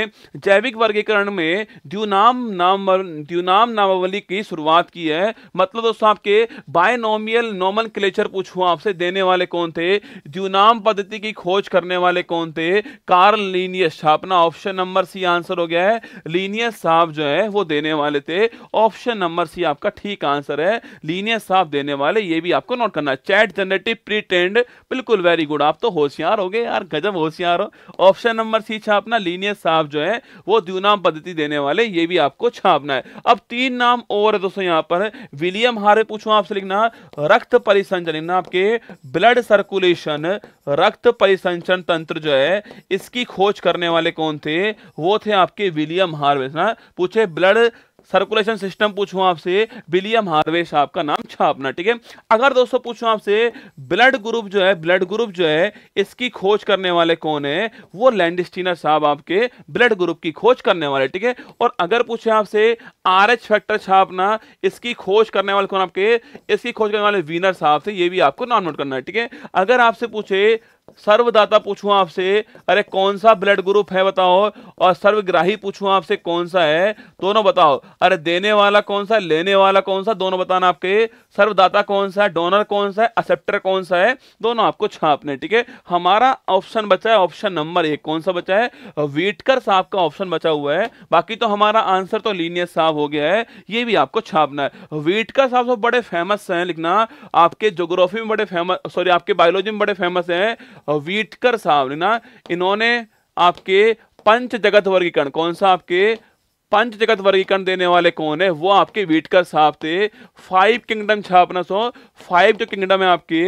जैविक वर्गीकरण में द्यूनाम नाम द्यूनाम नामावली की शुरुआत की है मतलब दोस्तों आपके बायोनोमियल नॉमल क्लेचर पूछू आपसे देने वाले कौन थे द्यूनाम पद्धति की खोज करने वाले कौन थे कार्लिनियस स्थापना option number C C answer हो गया है लीनियर साहब जो है वो देने वाले थे ऑप्शन नंबर सी आपका ठीक आंसर है लीनियर साहब देने वाले ये भी आपको नोट करना चैट जनरेटिव प्रीटेंड बिल्कुल वेरी गुड आप तो होशियार हो गए यार गजब होशियार हो ऑप्शन नंबर सी छापना लीनियर साहब जो है वो द्यूनाम पद्धति देने वाले ये भी आपको छापना है अब तीन नाम और है दोस्तों यहाँ पर विलियम हारे पूछू आपसे लिखना रक्त लिखना आपके ब्लड सर्कुलेशन रक्त परिसंचरण तंत्र जो है इसकी खोज करने वाले कौन थे वो थे आपके विलियम हार्वेस्ट ना पूछे ब्लड सर्कुलेशन सिस्टम पूछूं आपसे विलियम हार्वे साहब का नाम छापना ठीक है अगर दोस्तों पूछूं आपसे ब्लड ग्रुप जो है ब्लड ग्रुप जो है इसकी खोज करने वाले कौन है वो लैंडस्टीनर साहब आपके ब्लड ग्रुप की खोज करने वाले ठीक है और अगर पूछे आपसे आर एच फैक्टर छापना इसकी खोज करने वाले कौन आपके इसकी खोज करने वाले वीनर साहब से ये भी आपको नॉन नोट करना है ठीक है अगर आपसे पूछे सर्वदाता पूछूं आपसे अरे कौन सा ब्लड ग्रुप है बताओ और सर्वग्राही पूछूं आपसे कौन सा है दोनों बताओ अरे देने वाला कौन सा लेने वाला कौन सा दोनों बताना आपके सर्वदाता कौन सा है डोनर कौन सा है असेप्टर कौन सा है दोनों आपको छापने ठीक है हमारा ऑप्शन बचा है ऑप्शन नंबर एक कौन सा बचा है वीटकर साहब का ऑप्शन बचा हुआ है बाकी तो हमारा आंसर तो लीनियर साहब हो गया है ये भी आपको छापना है वीटकर साहब तो बड़े फेमस हैं लिखना हाँ, आपके जोग्राफी में बड़े फेमस सॉरी आपके बायोलॉजी में बड़े फेमस हैं वीटकर साहब ने ना इन्होंने आपके पंच जगत वर्गीकरण कौन सा आपके पंच जगत वर्गीकरण देने वाले कौन है वो आपके वीटकर साहब थे फाइव किंगडम छापना सो फाइव जो किंगडम है आपके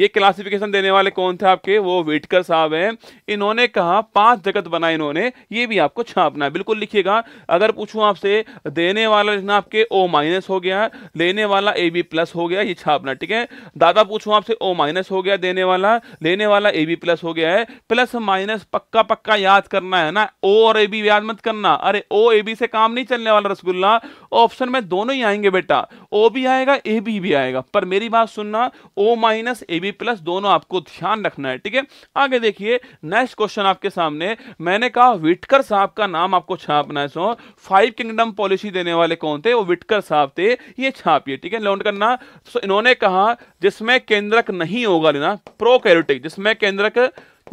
ये क्लासिफिकेशन देने वाले कौन थे आपके वो वीटकर साहब हैं इन्होंने कहा पांच जगत बनाए इन्होंने ये भी आपको छापना है बिल्कुल लिखिएगा अगर पूछूं आपसे देने वाला लिखना आपके ओ माइनस हो गया लेने वाला ए बी प्लस हो गया ये छापना ठीक है दादा पूछूँ आपसे ओ माइनस हो गया देने वाला लेने वाला ए बी प्लस हो गया है प्लस माइनस पक्का पक्का याद करना है ना ओ और ए बी याद मत करना अरे ओ ए बी से काम नहीं चलने वाला रसगुल्ला ऑप्शन में दोनों ही आएंगे बेटा ओ भी आएगा ए बी भी आएगा पर मेरी बात सुनना O minus A B plus दोनों आपको ध्यान रखना है ठीक है आगे देखिए नेक्स्ट क्वेश्चन आपके सामने मैंने कहा विटकर साहब का नाम आपको छापना है सो फाइव किंगडम पॉलिसी देने वाले कौन थे वो विटकर साहब थे ये छापिए ठीक है लोन करना सो इन्होंने कहा जिसमें केंद्रक नहीं होगा लेना प्रो कैरोटिक जिसमें केंद्रक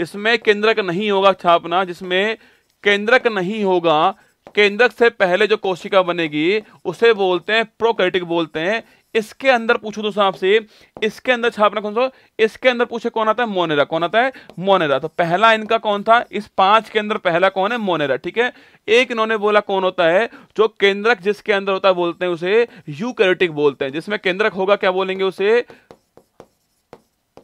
इसमें केंद्रक नहीं होगा छापना जिसमें केंद्रक नहीं होगा केंद्रक से पहले जो कोशिका बनेगी उसे बोलते हैं प्रोकैरियोटिक बोलते हैं इसके अंदर पूछो दोस्तों आपसे इसके अंदर छापना कौन सा इसके अंदर पूछे कौन आता है मोनेरा कौन आता है मोनेरा तो पहला इनका कौन था इस पांच के अंदर पहला कौन है मोनेरा ठीक है एक इन्होंने बोला कौन होता है जो केंद्रक जिसके अंदर होता है बोलते हैं उसे यूकैरियोटिक बोलते हैं जिसमें केंद्रक होगा क्या बोलेंगे उसे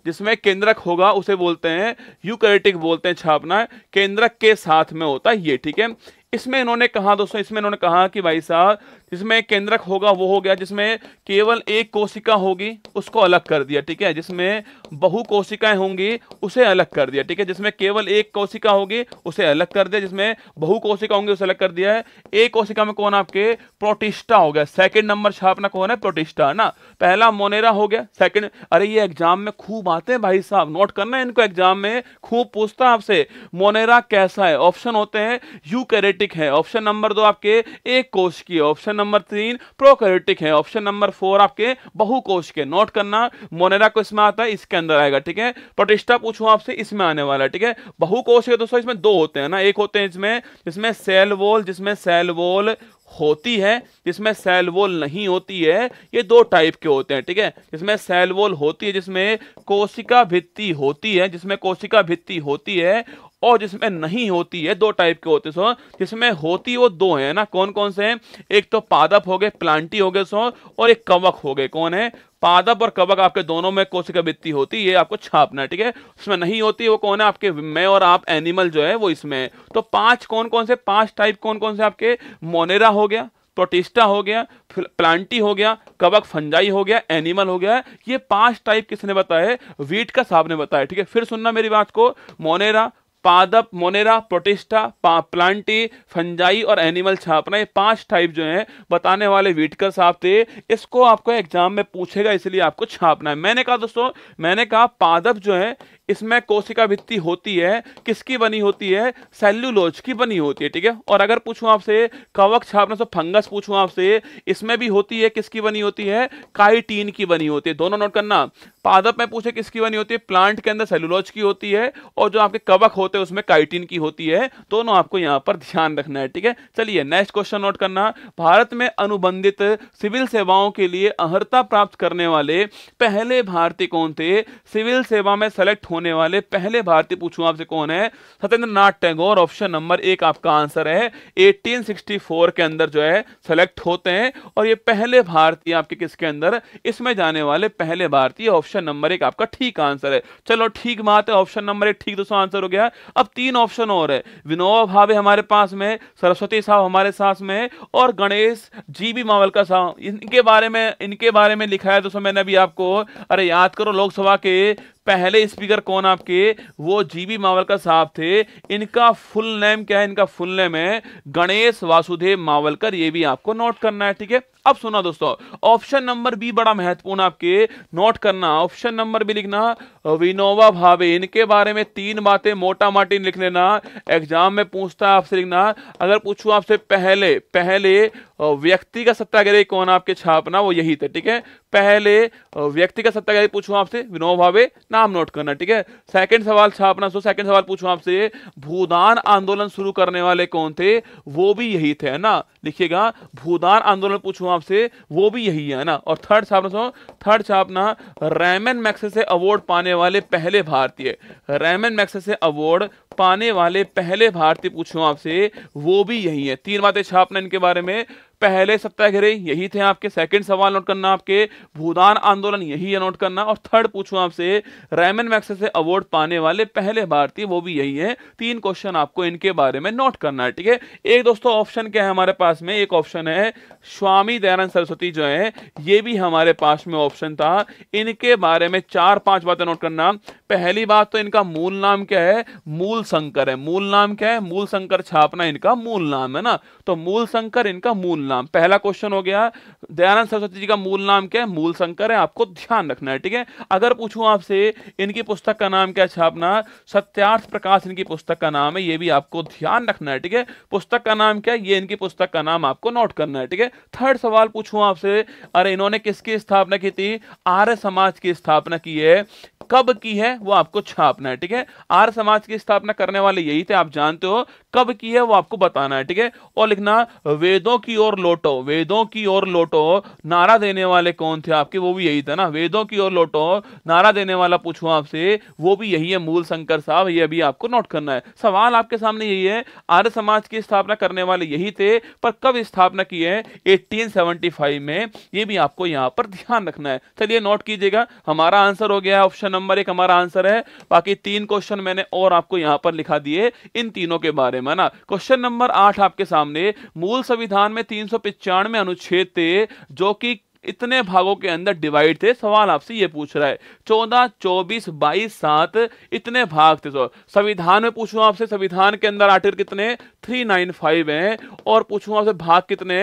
जिसमें केंद्रक होगा उसे बोलते हैं यूकरेटिक बोलते हैं छापना केंद्रक के साथ में होता है ये ठीक है इसमें इन्होंने कहा दोस्तों इसमें इन्होंने कहा कि भाई साहब जिसमें केंद्रक होगा वो हो गया जिसमें केवल एक कोशिका होगी उसको अलग कर दिया ठीक है जिसमें बहु कोशिकाएं होंगी उसे अलग कर दिया ठीक है जिसमें केवल एक कोशिका होगी उसे अलग कर दिया जिसमें बहु कोशिका होंगी उसे अलग कर दिया है एक कोशिका में कौन आपके प्रोटिस्टा हो गया सेकेंड नंबर छापना कौन है प्रोटिस्टा ना पहला मोनेरा हो गया सेकेंड अरे ये एग्जाम में खूब आते हैं भाई साहब नोट करना इनको एग्जाम में खूब पूछता है आपसे मोनेरा कैसा है ऑप्शन होते हैं यू है ऑप्शन नंबर दो आपके एक कोश की ऑप्शन नंबर तीन प्रोकैरियोटिक है ऑप्शन नंबर फोर आपके बहुकोश के नोट करना मोनेरा को इसमें आता है इसके अंदर आएगा ठीक है प्रोटिस्टा पूछू आपसे इसमें आने वाला है ठीक है बहुकोश के दोस्तों इसमें दो होते हैं ना एक होते हैं इसमें जिसमें सेल वोल जिसमें सेल वोल होती है जिसमें सेल वोल नहीं होती है ये दो टाइप के होते हैं ठीक है जिसमें सेल वोल होती है जिसमें कोशिका भित्ति होती है जिसमें कोशिका भित्ति होती है और जिसमें नहीं होती है दो टाइप के होते सो जिसमें होती वो दो है ना कौन कौन से हैं एक तो पादप हो गए प्लांटी हो गए सो और एक कवक हो गए कौन है पादप और कवक आपके दोनों में कोशिका वित्ती होती है आपको छापना है ठीक है उसमें नहीं होती वो कौन है आपके मैं और आप एनिमल जो है वो इसमें है तो पांच कौन कौन से पांच टाइप कौन कौन से आपके मोनेरा हो गया प्रोटिस्टा हो गया प्लांटी हो गया कवक फंजाई हो गया एनिमल हो गया ये पांच टाइप किसने बताया वीट का साहब ने बताया ठीक है फिर सुनना मेरी बात को मोनेरा पादप मोनेरा प्रोटिस्टा प्लांटी फंजाई और एनिमल छापना ये पांच टाइप जो है बताने वाले वीटकर साहब थे इसको आपको एग्जाम में पूछेगा इसलिए आपको छापना है मैंने कहा दोस्तों मैंने कहा पादप जो है इसमें कोशिका भित्ति होती है किसकी बनी होती है सेल्यूलोज की बनी होती है ठीक है और अगर पूछूं आपसे कवक छापना से फंगस पूछूं आपसे इसमें भी होती है किसकी बनी होती है काइटीन की बनी होती है दोनों नोट करना पादप में पूछे किसकी बनी होती है प्लांट के अंदर सेल्यूलोज की होती है और जो आपके कवक होते हैं उसमें काइटीन की होती है दोनों आपको यहाँ पर ध्यान रखना है ठीक है चलिए नेक्स्ट क्वेश्चन नोट करना भारत में अनुबंधित सिविल सेवाओं के लिए अहर्ता प्राप्त करने वाले पहले भारतीय कौन थे सिविल सेवा में सेलेक्ट होने वाले पहले भारतीय पूछूं आपसे कौन है सत्येंद्र नाथ टैगोर ऑप्शन नंबर एक आपका आंसर है 1864 के अंदर जो है सेलेक्ट होते हैं और ये पहले भारतीय आपके किसके अंदर इसमें जाने वाले पहले भारतीय ऑप्शन नंबर एक आपका ठीक आंसर है चलो ठीक बात है ऑप्शन नंबर एक ठीक दोस्तों आंसर हो गया अब तीन ऑप्शन और है विनोबा भावे हमारे पास में सरस्वती साहब हमारे साथ में और गणेश जी बी मावलका साहब इनके बारे में इनके बारे में लिखा है दोस्तों मैंने अभी आपको अरे याद करो लोकसभा के पहले स्पीकर कौन आपके वो जीबी मावलकर साहब थे इनका फुल नेम क्या है इनका फुल नेम है गणेश वासुदेव मावलकर ये भी आपको नोट करना है ठीक है अब सुना दोस्तों ऑप्शन नंबर बी बड़ा महत्वपूर्ण आपके नोट करना ऑप्शन नंबर बी लिखना विनोवा भावे इनके बारे में तीन बातें मोटा माटी लिख लेना एग्जाम में पूछता है आपसे लिखना अगर पूछू आपसे पहले पहले व्यक्ति का सत्याग्रह कौन आपके छापना वो यही था ठीक है पहले व्यक्ति का सत्याग्रह पूछू आपसे विनोबा भावे नाम नोट करना ठीक है सेकेंड सवाल छापना सो सेकेंड सवाल पूछू आपसे भूदान आंदोलन शुरू करने वाले कौन थे वो भी यही थे ना लिखिएगा भूदान आंदोलन पूछू आपसे वो भी यही है ना और थर्ड छाप ना थर्ड छाप ना रैमन मैक्स से अवार्ड पाने वाले पहले भारतीय रैमन मैक्स से अवार्ड पाने वाले पहले भारतीय पूछो आपसे वो भी यही है तीन बातें छापना इनके बारे में पहले सत्याग्रह यही थे आपके सेकंड सवाल नोट करना आपके भूदान आंदोलन यही है नोट करना और थर्ड पूछूं आपसे रैमन मैक्स से अवार्ड पाने वाले पहले भारतीय वो भी यही है तीन क्वेश्चन आपको इनके बारे में नोट करना है ठीक है एक दोस्तों ऑप्शन क्या है हमारे पास में एक ऑप्शन है स्वामी दयानंद सरस्वती जो है ये भी हमारे पास में ऑप्शन था इनके बारे में चार पांच बातें नोट करना पहली बात तो इनका मूल नाम क्या है मूल शंकर है मूल नाम क्या है मूल शंकर छापना इनका मूल नाम है ना तो मूल शंकर इनका मूल नाम पहला क्वेश्चन हो गया दयानंद सरस्वती जी का मूल नाम क्या है मूल शंकर है आपको ध्यान रखना है ठीक है अगर पूछूं आपसे इनकी पुस्तक का नाम क्या छापना सत्यार्थ प्रकाश इनकी पुस्तक का नाम है ये भी आपको ध्यान रखना है ठीक है पुस्तक का नाम क्या है ये इनकी पुस्तक का नाम आपको नोट करना है ठीक है थर्ड सवाल पूछू आपसे अरे इन्होंने किसकी स्थापना की थी आर्य समाज की स्थापना की है कब की है है वो आपको छापना है ठीक है आर समाज की स्थापना करने वाले यही थे आप जानते हो कब की है वो आपको बताना है ठीक है और लिखना वेदों की ओर लोटो वेदों की ओर लोटो नारा देने वाले कौन थे आपके वो भी यही था ना वेदों की ओर लोटो नारा देने वाला पूछो आपसे वो भी यही है मूल शंकर साहब ये अभी आपको नोट करना है सवाल आपके सामने यही है आर्य समाज की स्थापना करने वाले यही थे पर कब स्थापना की है एटीन में ये भी आपको यहां पर ध्यान रखना है चलिए नोट कीजिएगा हमारा आंसर हो गया ऑप्शन नंबर एक हमारा आंसर है बाकी तीन क्वेश्चन मैंने और आपको यहां पर लिखा दिए इन तीनों के बारे में ना क्वेश्चन नंबर आठ आपके सामने मूल संविधान में तीन सौ अनुच्छेद थे जो कि इतने भागों के अंदर डिवाइड थे सवाल आपसे ये पूछ रहा है चौदह चौबीस बाईस सात इतने भाग थे तो संविधान में पूछू आपसे संविधान के अंदर आर्टिकल कितने थ्री नाइन फाइव है और पूछू आपसे भाग कितने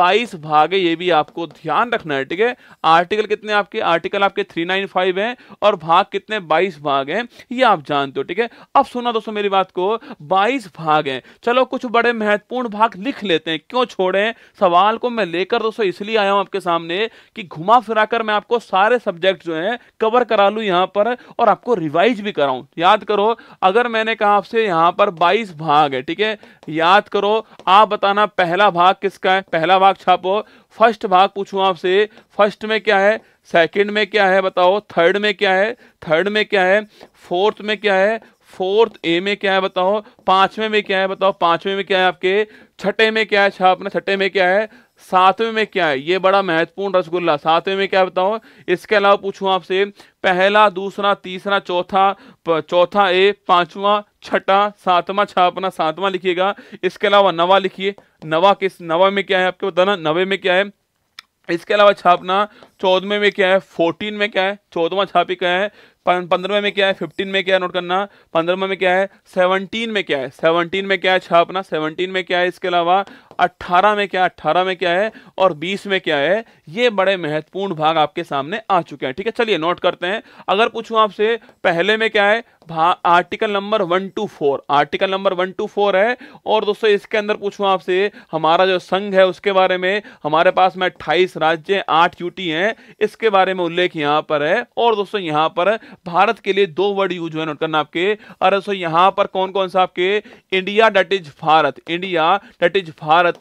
बाईस भाग है ये भी आपको ध्यान रखना है ठीक है आर्टिकल कितने आपके आर्टिकल आपके थ्री नाइन फाइव है और भाग कितने बाईस भाग है ये आप जानते हो ठीक है अब सुना दोस्तों मेरी बात को बाईस भाग है चलो कुछ बड़े महत्वपूर्ण भाग लिख लेते हैं क्यों छोड़े सवाल को मैं लेकर दोस्तों इसलिए आया हूं आपके सामने कि घुमा फिरा कर मैं आपको सारे सब्जेक्ट जो हैं कवर करा लूँ यहाँ पर और आपको रिवाइज भी कराऊँ याद करो अगर मैंने कहा आपसे यहाँ पर बाईस भाग है ठीक है याद करो आप बताना पहला भाग किसका है पहला भाग छापो फर्स्ट भाग पूछूँ आपसे फर्स्ट में क्या है सेकेंड में क्या है बताओ थर्ड में क्या है थर्ड में क्या है फोर्थ में क्या है फोर्थ ए में क्या है बताओ पांचवें में क्या है बताओ पांचवें में क्या है आपके छठे में क्या है छा छठे में क्या है सातवें में क्या है ये बड़ा महत्वपूर्ण रसगुल्ला सातवें में क्या बताओ इसके अलावा पूछू आपसे पहला दूसरा तीसरा चौथा चौथा ए पांचवा छठा सातवां छापना सातवां लिखिएगा इसके अलावा नवा लिखिए नवा किस नवा में क्या है आपको बताना नवे में क्या है इसके अलावा छापना चौदवे में क्या है फोर्टीन में क्या है चौदवा छापी क्या है पंद्रह में क्या है फिफ्टीन में क्या है नोट करना पंद्रह में क्या है सेवनटीन में क्या है सेवनटीन में क्या है छापना सेवनटीन में क्या है इसके अलावा अट्ठारह में क्या है अट्ठारह में क्या है और बीस में क्या है ये बड़े महत्वपूर्ण भाग आपके सामने आ चुके हैं ठीक है चलिए नोट करते हैं अगर पूछूं आपसे पहले में क्या है article number one two four article number one two four है और दोस्तों इसके अंदर पूछूं आपसे हमारा जो संघ है उसके बारे में हमारे पास में अट्ठाईस राज्य आठ यूटी हैं इसके बारे में उल्लेख यहां पर है और दोस्तों यहां पर भारत के लिए दो वर्ड यूज हुए नोट करना आपके और दोस्तों यहां पर कौन कौन सा आपके India that is Bharat India that is Bharat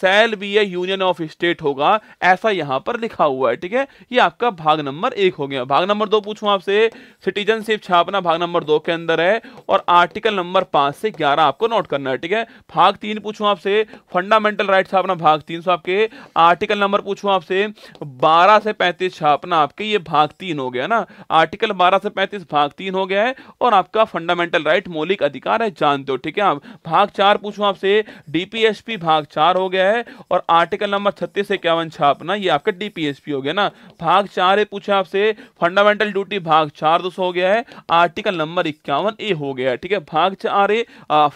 shall be a union of state होगा ऐसा यहां पर लिखा हुआ है ठीक है ये आपका भाग नंबर एक हो गया भाग नंबर दो पूछू आपसे सिटीजनशिप छापना भाग नंबर नंबर दो के अंदर है और आर्टिकल नंबर पांच से ग्यारह आपको नोट करना है ठीक है भाग तीन पूछू आपसे फंडामेंटल राइट छापना भाग तीन सौ आपके आर्टिकल नंबर पूछू आपसे बारह से पैंतीस छापना आपके ये भाग तीन हो गया ना आर्टिकल बारह से पैंतीस भाग तीन हो गया है और आपका फंडामेंटल राइट मौलिक अधिकार है जानते हो ठीक है आप भाग चार पूछू आपसे डीपीएसपी भाग चार हो गया है और आर्टिकल नंबर छत्तीस से इक्यावन छापना ये आपका डीपीएसपी हो गया ना भाग चार पूछा आपसे फंडामेंटल ड्यूटी भाग चार दो हो गया है आर्टिकल नंबर इक्यावन ए हो गया ठीक है भाग चार ए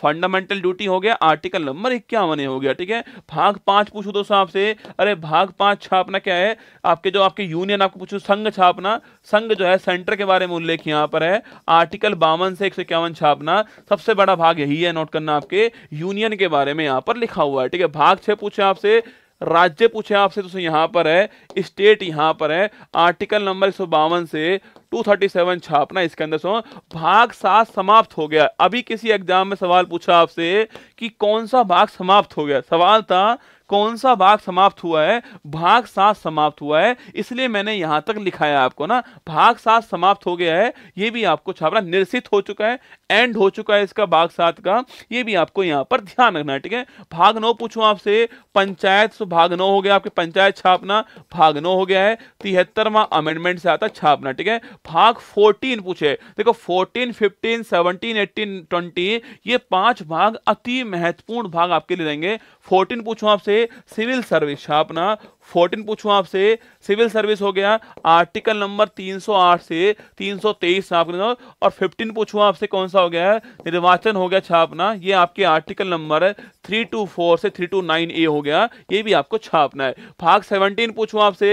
फंडामेंटल ड्यूटी हो गया आर्टिकल नंबर इक्यावन ए हो गया ठीक है भाग पांच पूछो दोस्तों आपसे अरे भाग पांच छापना क्या है आपके जो आपके यूनियन आपको पूछो संघ छापना संघ जो है सेंटर के बारे में उल्लेख यहां पर है आर्टिकल बावन से एक छापना सबसे बड़ा भाग यही है नोट करना आपके यूनियन के बारे में यहां पर लिखा हुआ है ठीक है भाग छह पूछे आपसे राज्य पूछे आपसे तो यहाँ पर है स्टेट यहाँ पर है आर्टिकल नंबर एक से 237 छापना इसके अंदर सो भाग सात समाप्त हो गया अभी किसी एग्जाम में सवाल पूछा आपसे कि कौन सा भाग समाप्त हो गया सवाल था कौन सा भाग समाप्त हुआ है भाग सात समाप्त हुआ है इसलिए मैंने यहां तक लिखा है आपको ना भाग सात समाप्त हो गया है ये भी आपको छापना निरसित हो चुका है एंड हो चुका है इसका भाग सात का ये भी आपको यहां पर ध्यान रखना है ठीक है भाग नौ पूछू आपसे पंचायत भाग नौ हो गया आपके पंचायत छापना भाग नौ हो गया है तिहत्तरवा अमेंडमेंट से आता छापना ठीक है भाग फोर्टीन पूछे देखो fourteen fifteen seventeen eighteen twenty ये पांच भाग अति महत्वपूर्ण भाग आपके लिए रहेंगे फोर्टीन पूछू आपसे सिविल सर्विस शापना फोर्टीन पूछूं आपसे सिविल सर्विस हो गया आर्टिकल नंबर 308 से 323 तेईस और 15 पूछूं आपसे कौन सा हो गया है निर्वाचन हो गया छापना ये आपके आर्टिकल नंबर है 324 से 329 ए हो गया ये भी आपको छापना है भाग 17 पूछूं आपसे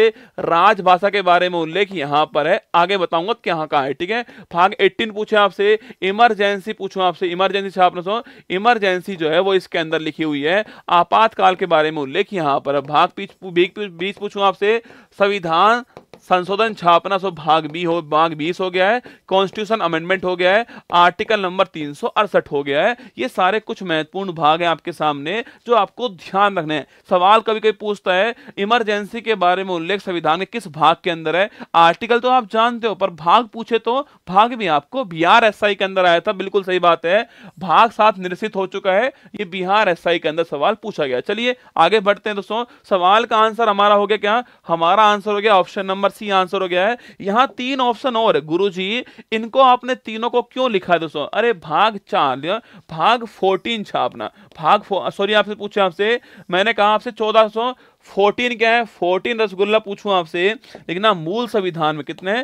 राजभाषा के बारे में उल्लेख यहाँ पर है आगे बताऊंगा कहाँ कहाँ है ठीक है भाग एट्टीन पूछे आपसे इमरजेंसी पूछू आपसे इमरजेंसी छापना इमरजेंसी जो है वो इसके अंदर लिखी हुई है आपातकाल के बारे में उल्लेख यहाँ पर भाग पीछे बीस पूछूं आपसे संविधान संशोधन छापना सो भाग बी हो भाग बीस हो गया है कॉन्स्टिट्यूशन अमेंडमेंट हो गया है आर्टिकल नंबर तीन सौ अड़सठ हो गया है ये सारे कुछ महत्वपूर्ण भाग हैं आपके सामने जो आपको ध्यान रखने हैं सवाल कभी कभी पूछता है इमरजेंसी के बारे में उल्लेख संविधान के किस भाग के अंदर है आर्टिकल तो आप जानते हो पर भाग पूछे तो भाग भी आपको बिहार एस के अंदर आया था बिल्कुल सही बात है भाग साथ निरसित हो चुका है ये बिहार एस के अंदर सवाल पूछा गया चलिए आगे बढ़ते हैं दोस्तों सवाल का आंसर हमारा हो गया क्या हमारा आंसर हो गया ऑप्शन नंबर सी आंसर हो गया है यहाँ तीन ऑप्शन और गुरु जी इनको आपने तीनों को क्यों लिखा है दोस्तों अरे भाग चार भाग फोर्टीन छापना भाग सॉरी आपसे पूछे आपसे मैंने कहा आपसे चौदह फोर्टीन क्या है फोर्टीन रसगुल्ला पूछूं आपसे लेकिन ना मूल संविधान में कितने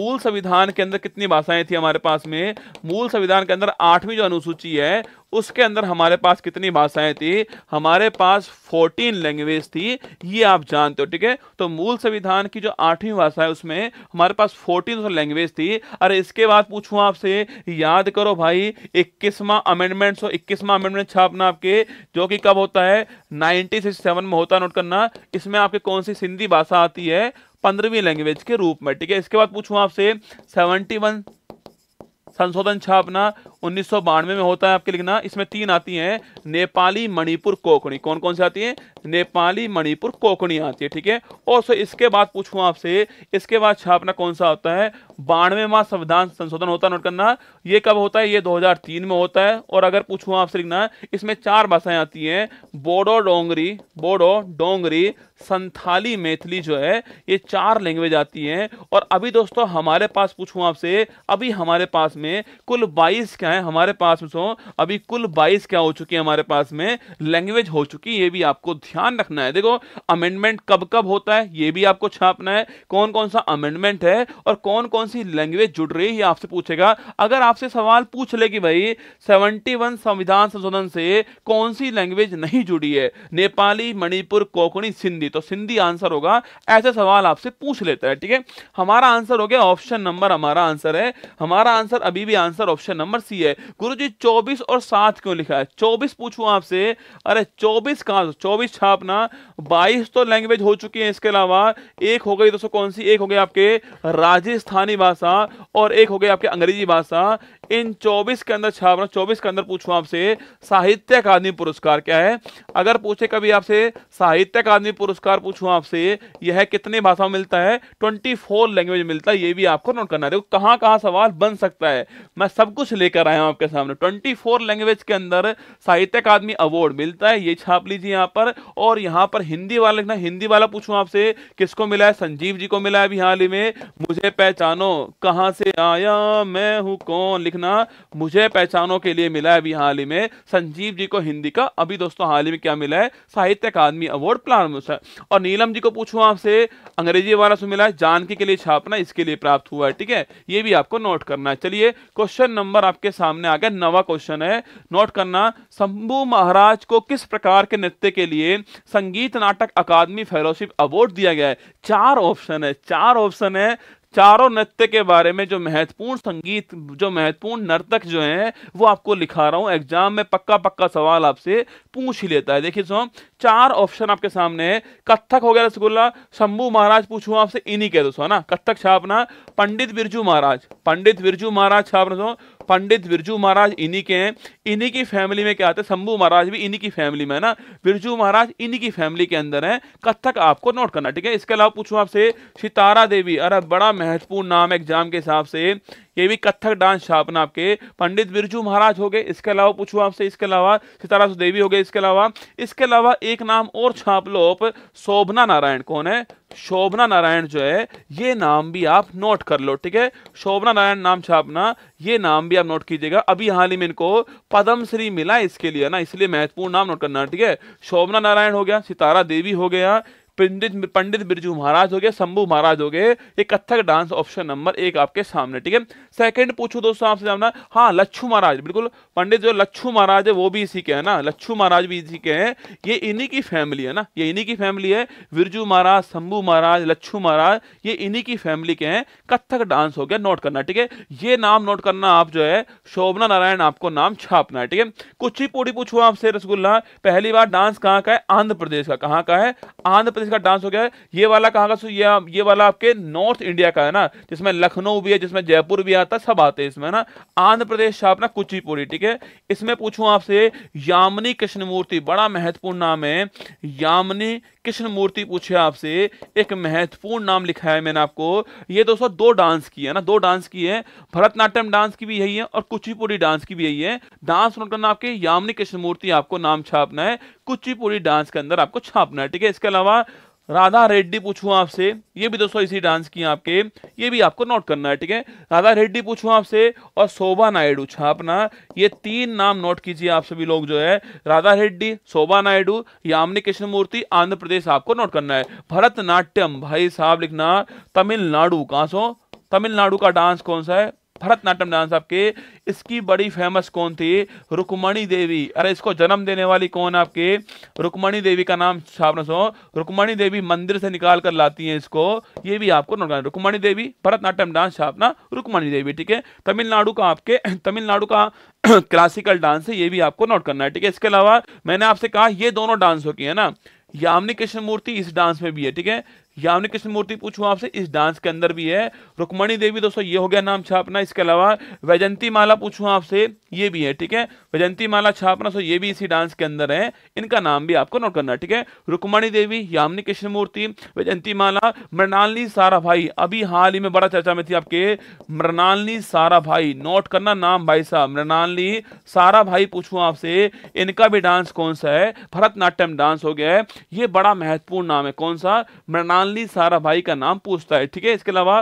मूल संविधान के अंदर कितनी भाषाएं थी हमारे पास में मूल संविधान के अंदर आठवीं जो अनुसूची है उसके अंदर हमारे पास कितनी भाषाएं थी हमारे पास 14 लैंग्वेज थी ये आप जानते हो ठीक है तो मूल संविधान की जो आठवीं भाषा है उसमें हमारे पास 14 लैंग्वेज थी अरे इसके बाद पूछूं आपसे याद करो भाई इक्कीसवा अमेंडमेंट सो इक्कीसवा अमेंडमेंट छापना आपके जो कि कब होता है नाइनटीन में होता है नोट करना था इसमें आपके कौन सी सिंधी भाषा आती है पंद्रहवीं लैंग्वेज के रूप में ठीक है इसके बाद पूछूं आपसे सेवेंटी वन संशोधन छापना उन्नीस में होता है आपके लिखना इसमें तीन आती हैं नेपाली मणिपुर कोकणी कौन कौन सी आती है नेपाली मणिपुर कोकणी आती है ठीक है और सो इसके बाद पूछूं आपसे इसके बाद छापना कौन सा होता है बानवे मां संविधान संशोधन होता है नोट करना ये कब होता है ये 2003 में होता है और अगर पूछूं आपसे लिखना इसमें चार भाषाएं आती हैं बोडो डोंगरी बोडो डोंगरी संथाली मैथिली जो है ये चार लैंग्वेज आती है और अभी दोस्तों हमारे पास पूछूं आपसे अभी हमारे पास में कुल 22 क्या है हमारे पास में सो अभी कुल 22 क्या हो चुकी है हमारे पास में लैंग्वेज हो चुकी है ये भी आपको ध्यान रखना है देखो अमेंडमेंट कब कब होता है ये भी आपको छापना है कौन कौन सा अमेंडमेंट है और कौन कौन सी लैंग्वेज जुड़ रही है आपसे पूछेगा अगर आपसे सवाल पूछ ले कि भाई सेवनटी संविधान संशोधन से कौन सी लैंग्वेज नहीं जुड़ी है नेपाली मणिपुर कोकणी सिंधी तो सिंधी आंसर होगा ऐसे सवाल आपसे पूछ लेता है ठीक है हमारा आंसर हो गया ऑप्शन नंबर हमारा आंसर है हमारा आंसर अभी अभी भी आंसर ऑप्शन नंबर सी है गुरु जी चौबीस और सात क्यों लिखा है चौबीस पूछूं आपसे अरे चौबीस कहाँ चौबीस छापना बाईस तो लैंग्वेज हो चुकी है इसके अलावा एक हो गई दोस्तों कौन सी एक हो गई आपके राजस्थानी भाषा और एक हो गई आपके अंग्रेजी भाषा इन 24 के अंदर छावरा 24 के अंदर पूछूं आपसे साहित्य अकादमी पुरस्कार क्या है अगर पूछे कभी आपसे साहित्य अकादमी पुरस्कार पूछूं आपसे यह कितने भाषाओं में मिलता है 24 लैंग्वेज मिलता है ये भी आपको नोट करना देखो कहाँ कहाँ सवाल बन सकता है मैं सब कुछ लेकर आया हूँ आपके सामने ट्वेंटी लैंग्वेज के अंदर साहित्य अकादमी अवार्ड मिलता है ये छाप लीजिए यहाँ पर और यहाँ पर हिंदी वाला लिखना हिंदी वाला पूछूँ आपसे किसको मिला है संजीव जी को मिला है अभी हाल ही में मुझे पहचानो कहाँ से आया मैं हूँ कौन देखना मुझे पहचानों के लिए मिला है अभी हाल ही में संजीव जी को हिंदी का अभी दोस्तों हाल ही में क्या मिला है साहित्य अकादमी अवार्ड प्लान और नीलम जी को पूछू आपसे अंग्रेजी वाला से मिला है जानकी के लिए छापना इसके लिए प्राप्त हुआ है ठीक है ये भी आपको नोट करना है चलिए क्वेश्चन नंबर आपके सामने आ गया नवा क्वेश्चन है नोट करना शंभू महाराज को किस प्रकार के नृत्य के लिए संगीत नाटक अकादमी फेलोशिप अवार्ड दिया गया है चार ऑप्शन है चार ऑप्शन है चारों नृत्य के बारे में जो महत्वपूर्ण संगीत जो महत्वपूर्ण नर्तक जो हैं वो आपको लिखा रहा हूँ एग्जाम में पक्का पक्का सवाल आपसे पूछ ही लेता है देखिए सो चार ऑप्शन आपके सामने है कत्थक हो गया रसगुल्ला शंभू महाराज पूछूँ आपसे इन्हीं कह दो सो ना कथक छापना पंडित बिरजू महाराज पंडित बिरजू महाराज छापना सो पंडित बिरजू महाराज इन्हीं के हैं इन्हीं की फैमिली में क्या आते हैं शंभू महाराज भी इन्हीं की फैमिली में है ना बिरजू महाराज इन्हीं की फैमिली के अंदर है कथक आपको नोट करना ठीक है इसके अलावा पूछू आपसे सितारा देवी अरे बड़ा महत्वपूर्ण नाम एग्जाम के हिसाब से ये भी कथक डांस छापना आपके पंडित बिरजू महाराज हो गए इसके अलावा पूछू आपसे इसके अलावा सितारा सुदेवी हो गए इसके अलावा इसके अलावा एक नाम और छाप लो आप शोभना नारायण कौन है शोभना नारायण जो है ये नाम भी आप नोट कर लो ठीक है शोभना नारायण नाम छापना ये नाम भी आप नोट कीजिएगा अभी हाल ही में इनको पद्मश्री मिला इसके लिए ना इसलिए महत्वपूर्ण नाम नोट करना ठीक है शोभना नारायण हो गया सितारा देवी हो गया पंडित पंडित बिरजू महाराज हो गए शंभू महाराज हो गए ये कथक डांस ऑप्शन नंबर एक आपके सामने ठीक है सेकंड पूछू दोस्तों आपसे जानना हाँ लच्छू महाराज बिल्कुल पंडित जो लच्छू महाराज है वो भी इसी के है ना लच्छू महाराज भी इसी के हैं ये इन्हीं की फैमिली है ना ये इन्हीं की फैमिली है बिरजू महाराज शंभू महाराज लच्छू महाराज ये इन्हीं की फैमिली के हैं कथक डांस हो गया नोट करना ठीक है ये नाम नोट करना आप जो है शोभना नारायण आपको नाम छापना है ठीक है कुछ ही पूरी पूछू आपसे रसगुल्ला पहली बार डांस कहाँ का है आंध्र प्रदेश का कहाँ का है आंध्र प्रदेश इसका डांस हो गया ये वाला कहाँ का ये ये वाला आपके नॉर्थ इंडिया का है ना जिसमें लखनऊ भी है जिसमें जयपुर भी आता है सब आते हैं इसमें ना आंध्र प्रदेश से अपना कुचिपुरी ठीक है इसमें पूछूं आपसे यामिनी कृष्णमूर्ति बड़ा महत्वपूर्ण नाम है यामिनी कृष्णमूर्ति पूछे आपसे एक महत्वपूर्ण नाम लिखा है मैंने आपको ये दोस्तों दो डांस की है ना दो डांस की है भरतनाट्यम डांस की भी यही है और कुचिपुरी डांस की भी यही है डांस नोट करना आपके यामिनी कृष्णमूर्ति आपको नाम छापना है कुचिपुरी डांस के अंदर आपको छापना है ठीक है इसके अलावा राधा रेड्डी पूछू आपसे ये भी दोस्तों इसी डांस की आपके ये भी आपको नोट करना है ठीक है राधा रेड्डी पूछू आपसे और शोभा नायडू छापना अच्छा ये तीन नाम नोट कीजिए आप सभी लोग जो है राधा रेड्डी शोभा नायडू यामिनी कृष्ण मूर्ति आंध्र प्रदेश आपको नोट करना है भरतनाट्यम भाई साहब लिखना तमिलनाडु कहाँ सो तमिलनाडु का डांस कौन सा है भरतनाट्यम डांस आपके इसकी बड़ी फेमस कौन थी रुक्मणी देवी अरे इसको जन्म देने वाली कौन आपके रुक्मणी देवी का नाम छापना सो रुक्मणी देवी मंदिर से निकाल कर लाती हैं इसको ये भी आपको नोट करना रुक्मणी देवी भरतनाट्यम डांस छापना रुक्मणी देवी ठीक है तमिलनाडु का आपके तमिलनाडु का क्लासिकल डांस है ये भी आपको नोट करना है ठीक है इसके अलावा मैंने आपसे कहा ये दोनों डांसों की है ना यामिनी कृष्ण मूर्ति इस डांस में भी है ठीक है यावनी कृष्ण मूर्ति पूछूं आपसे इस डांस के अंदर भी है रुक्मणी देवी दोस्तों ये हो गया नाम छापना इसके अलावा वैजंती माला पूछूं आपसे ये भी है ठीक है वैजंती माला छापना सो ये भी इसी डांस के अंदर है इनका नाम भी आपको नोट करना ठीक है रुक्मणी देवी यामिनी कृष्ण मूर्ति वैजंती माला मृणालिनी सारा भाई अभी हाल ही में बड़ा चर्चा में थी आपके मृणालिनी सारा भाई नोट करना नाम भाई साहब मृणालिनी सारा भाई पूछू आपसे इनका भी डांस कौन सा है भरतनाट्यम डांस हो गया है ये बड़ा महत्वपूर्ण नाम है कौन सा मृणाल सारा भाई का नाम पूछता है ठीक है इसके अलावा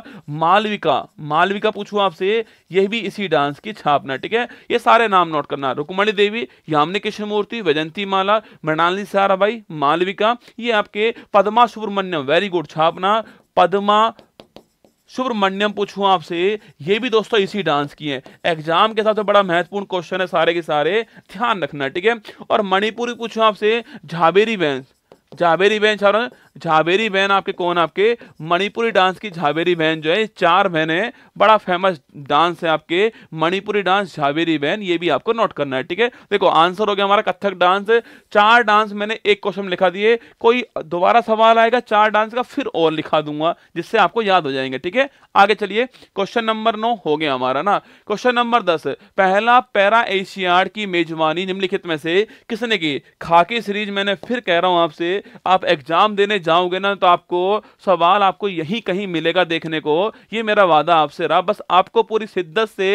मालविका मालविका पूछू आपसे यह भी इसी डांस की छापना ठीक है ये सारे नाम नोट करना रुकमणी देवी यामिनी कृष्ण मूर्ति वैजंती माला मृणाली सारा भाई मालविका ये आपके पदमा सुब्रमण्यम वेरी गुड छापना पदमा सुब्रमण्यम पूछू आपसे ये भी दोस्तों इसी डांस की है एग्जाम के साथ तो बड़ा महत्वपूर्ण क्वेश्चन है सारे के सारे ध्यान रखना ठीक है और मणिपुरी पूछू आपसे झाबेरी बैंस जावेरी बेंच और झावेरी बहन आपके कौन आपके मणिपुरी डांस की झावेरी बहन जो है चार बहन है बड़ा फेमस डांस है आपके मणिपुरी डांस झावेरी बहन ये भी आपको नोट करना है ठीक है देखो आंसर हो गया हमारा कथक डांस चार डांस मैंने एक क्वेश्चन लिखा दिए कोई दोबारा सवाल आएगा चार डांस का फिर और लिखा दूंगा जिससे आपको याद हो जाएंगे ठीक है आगे चलिए क्वेश्चन नंबर नौ हो गया हमारा ना क्वेश्चन नंबर दस पहला पैरा एशियाड की मेजबानी निम्नलिखित में से किसने की खाकी सीरीज मैंने फिर कह रहा हूं आपसे आप एग्जाम देने जाओगे ना तो आपको सवाल आपको यहीं कहीं मिलेगा देखने को ये मेरा वादा आपसे रहा बस आपको पूरी शिद्दत से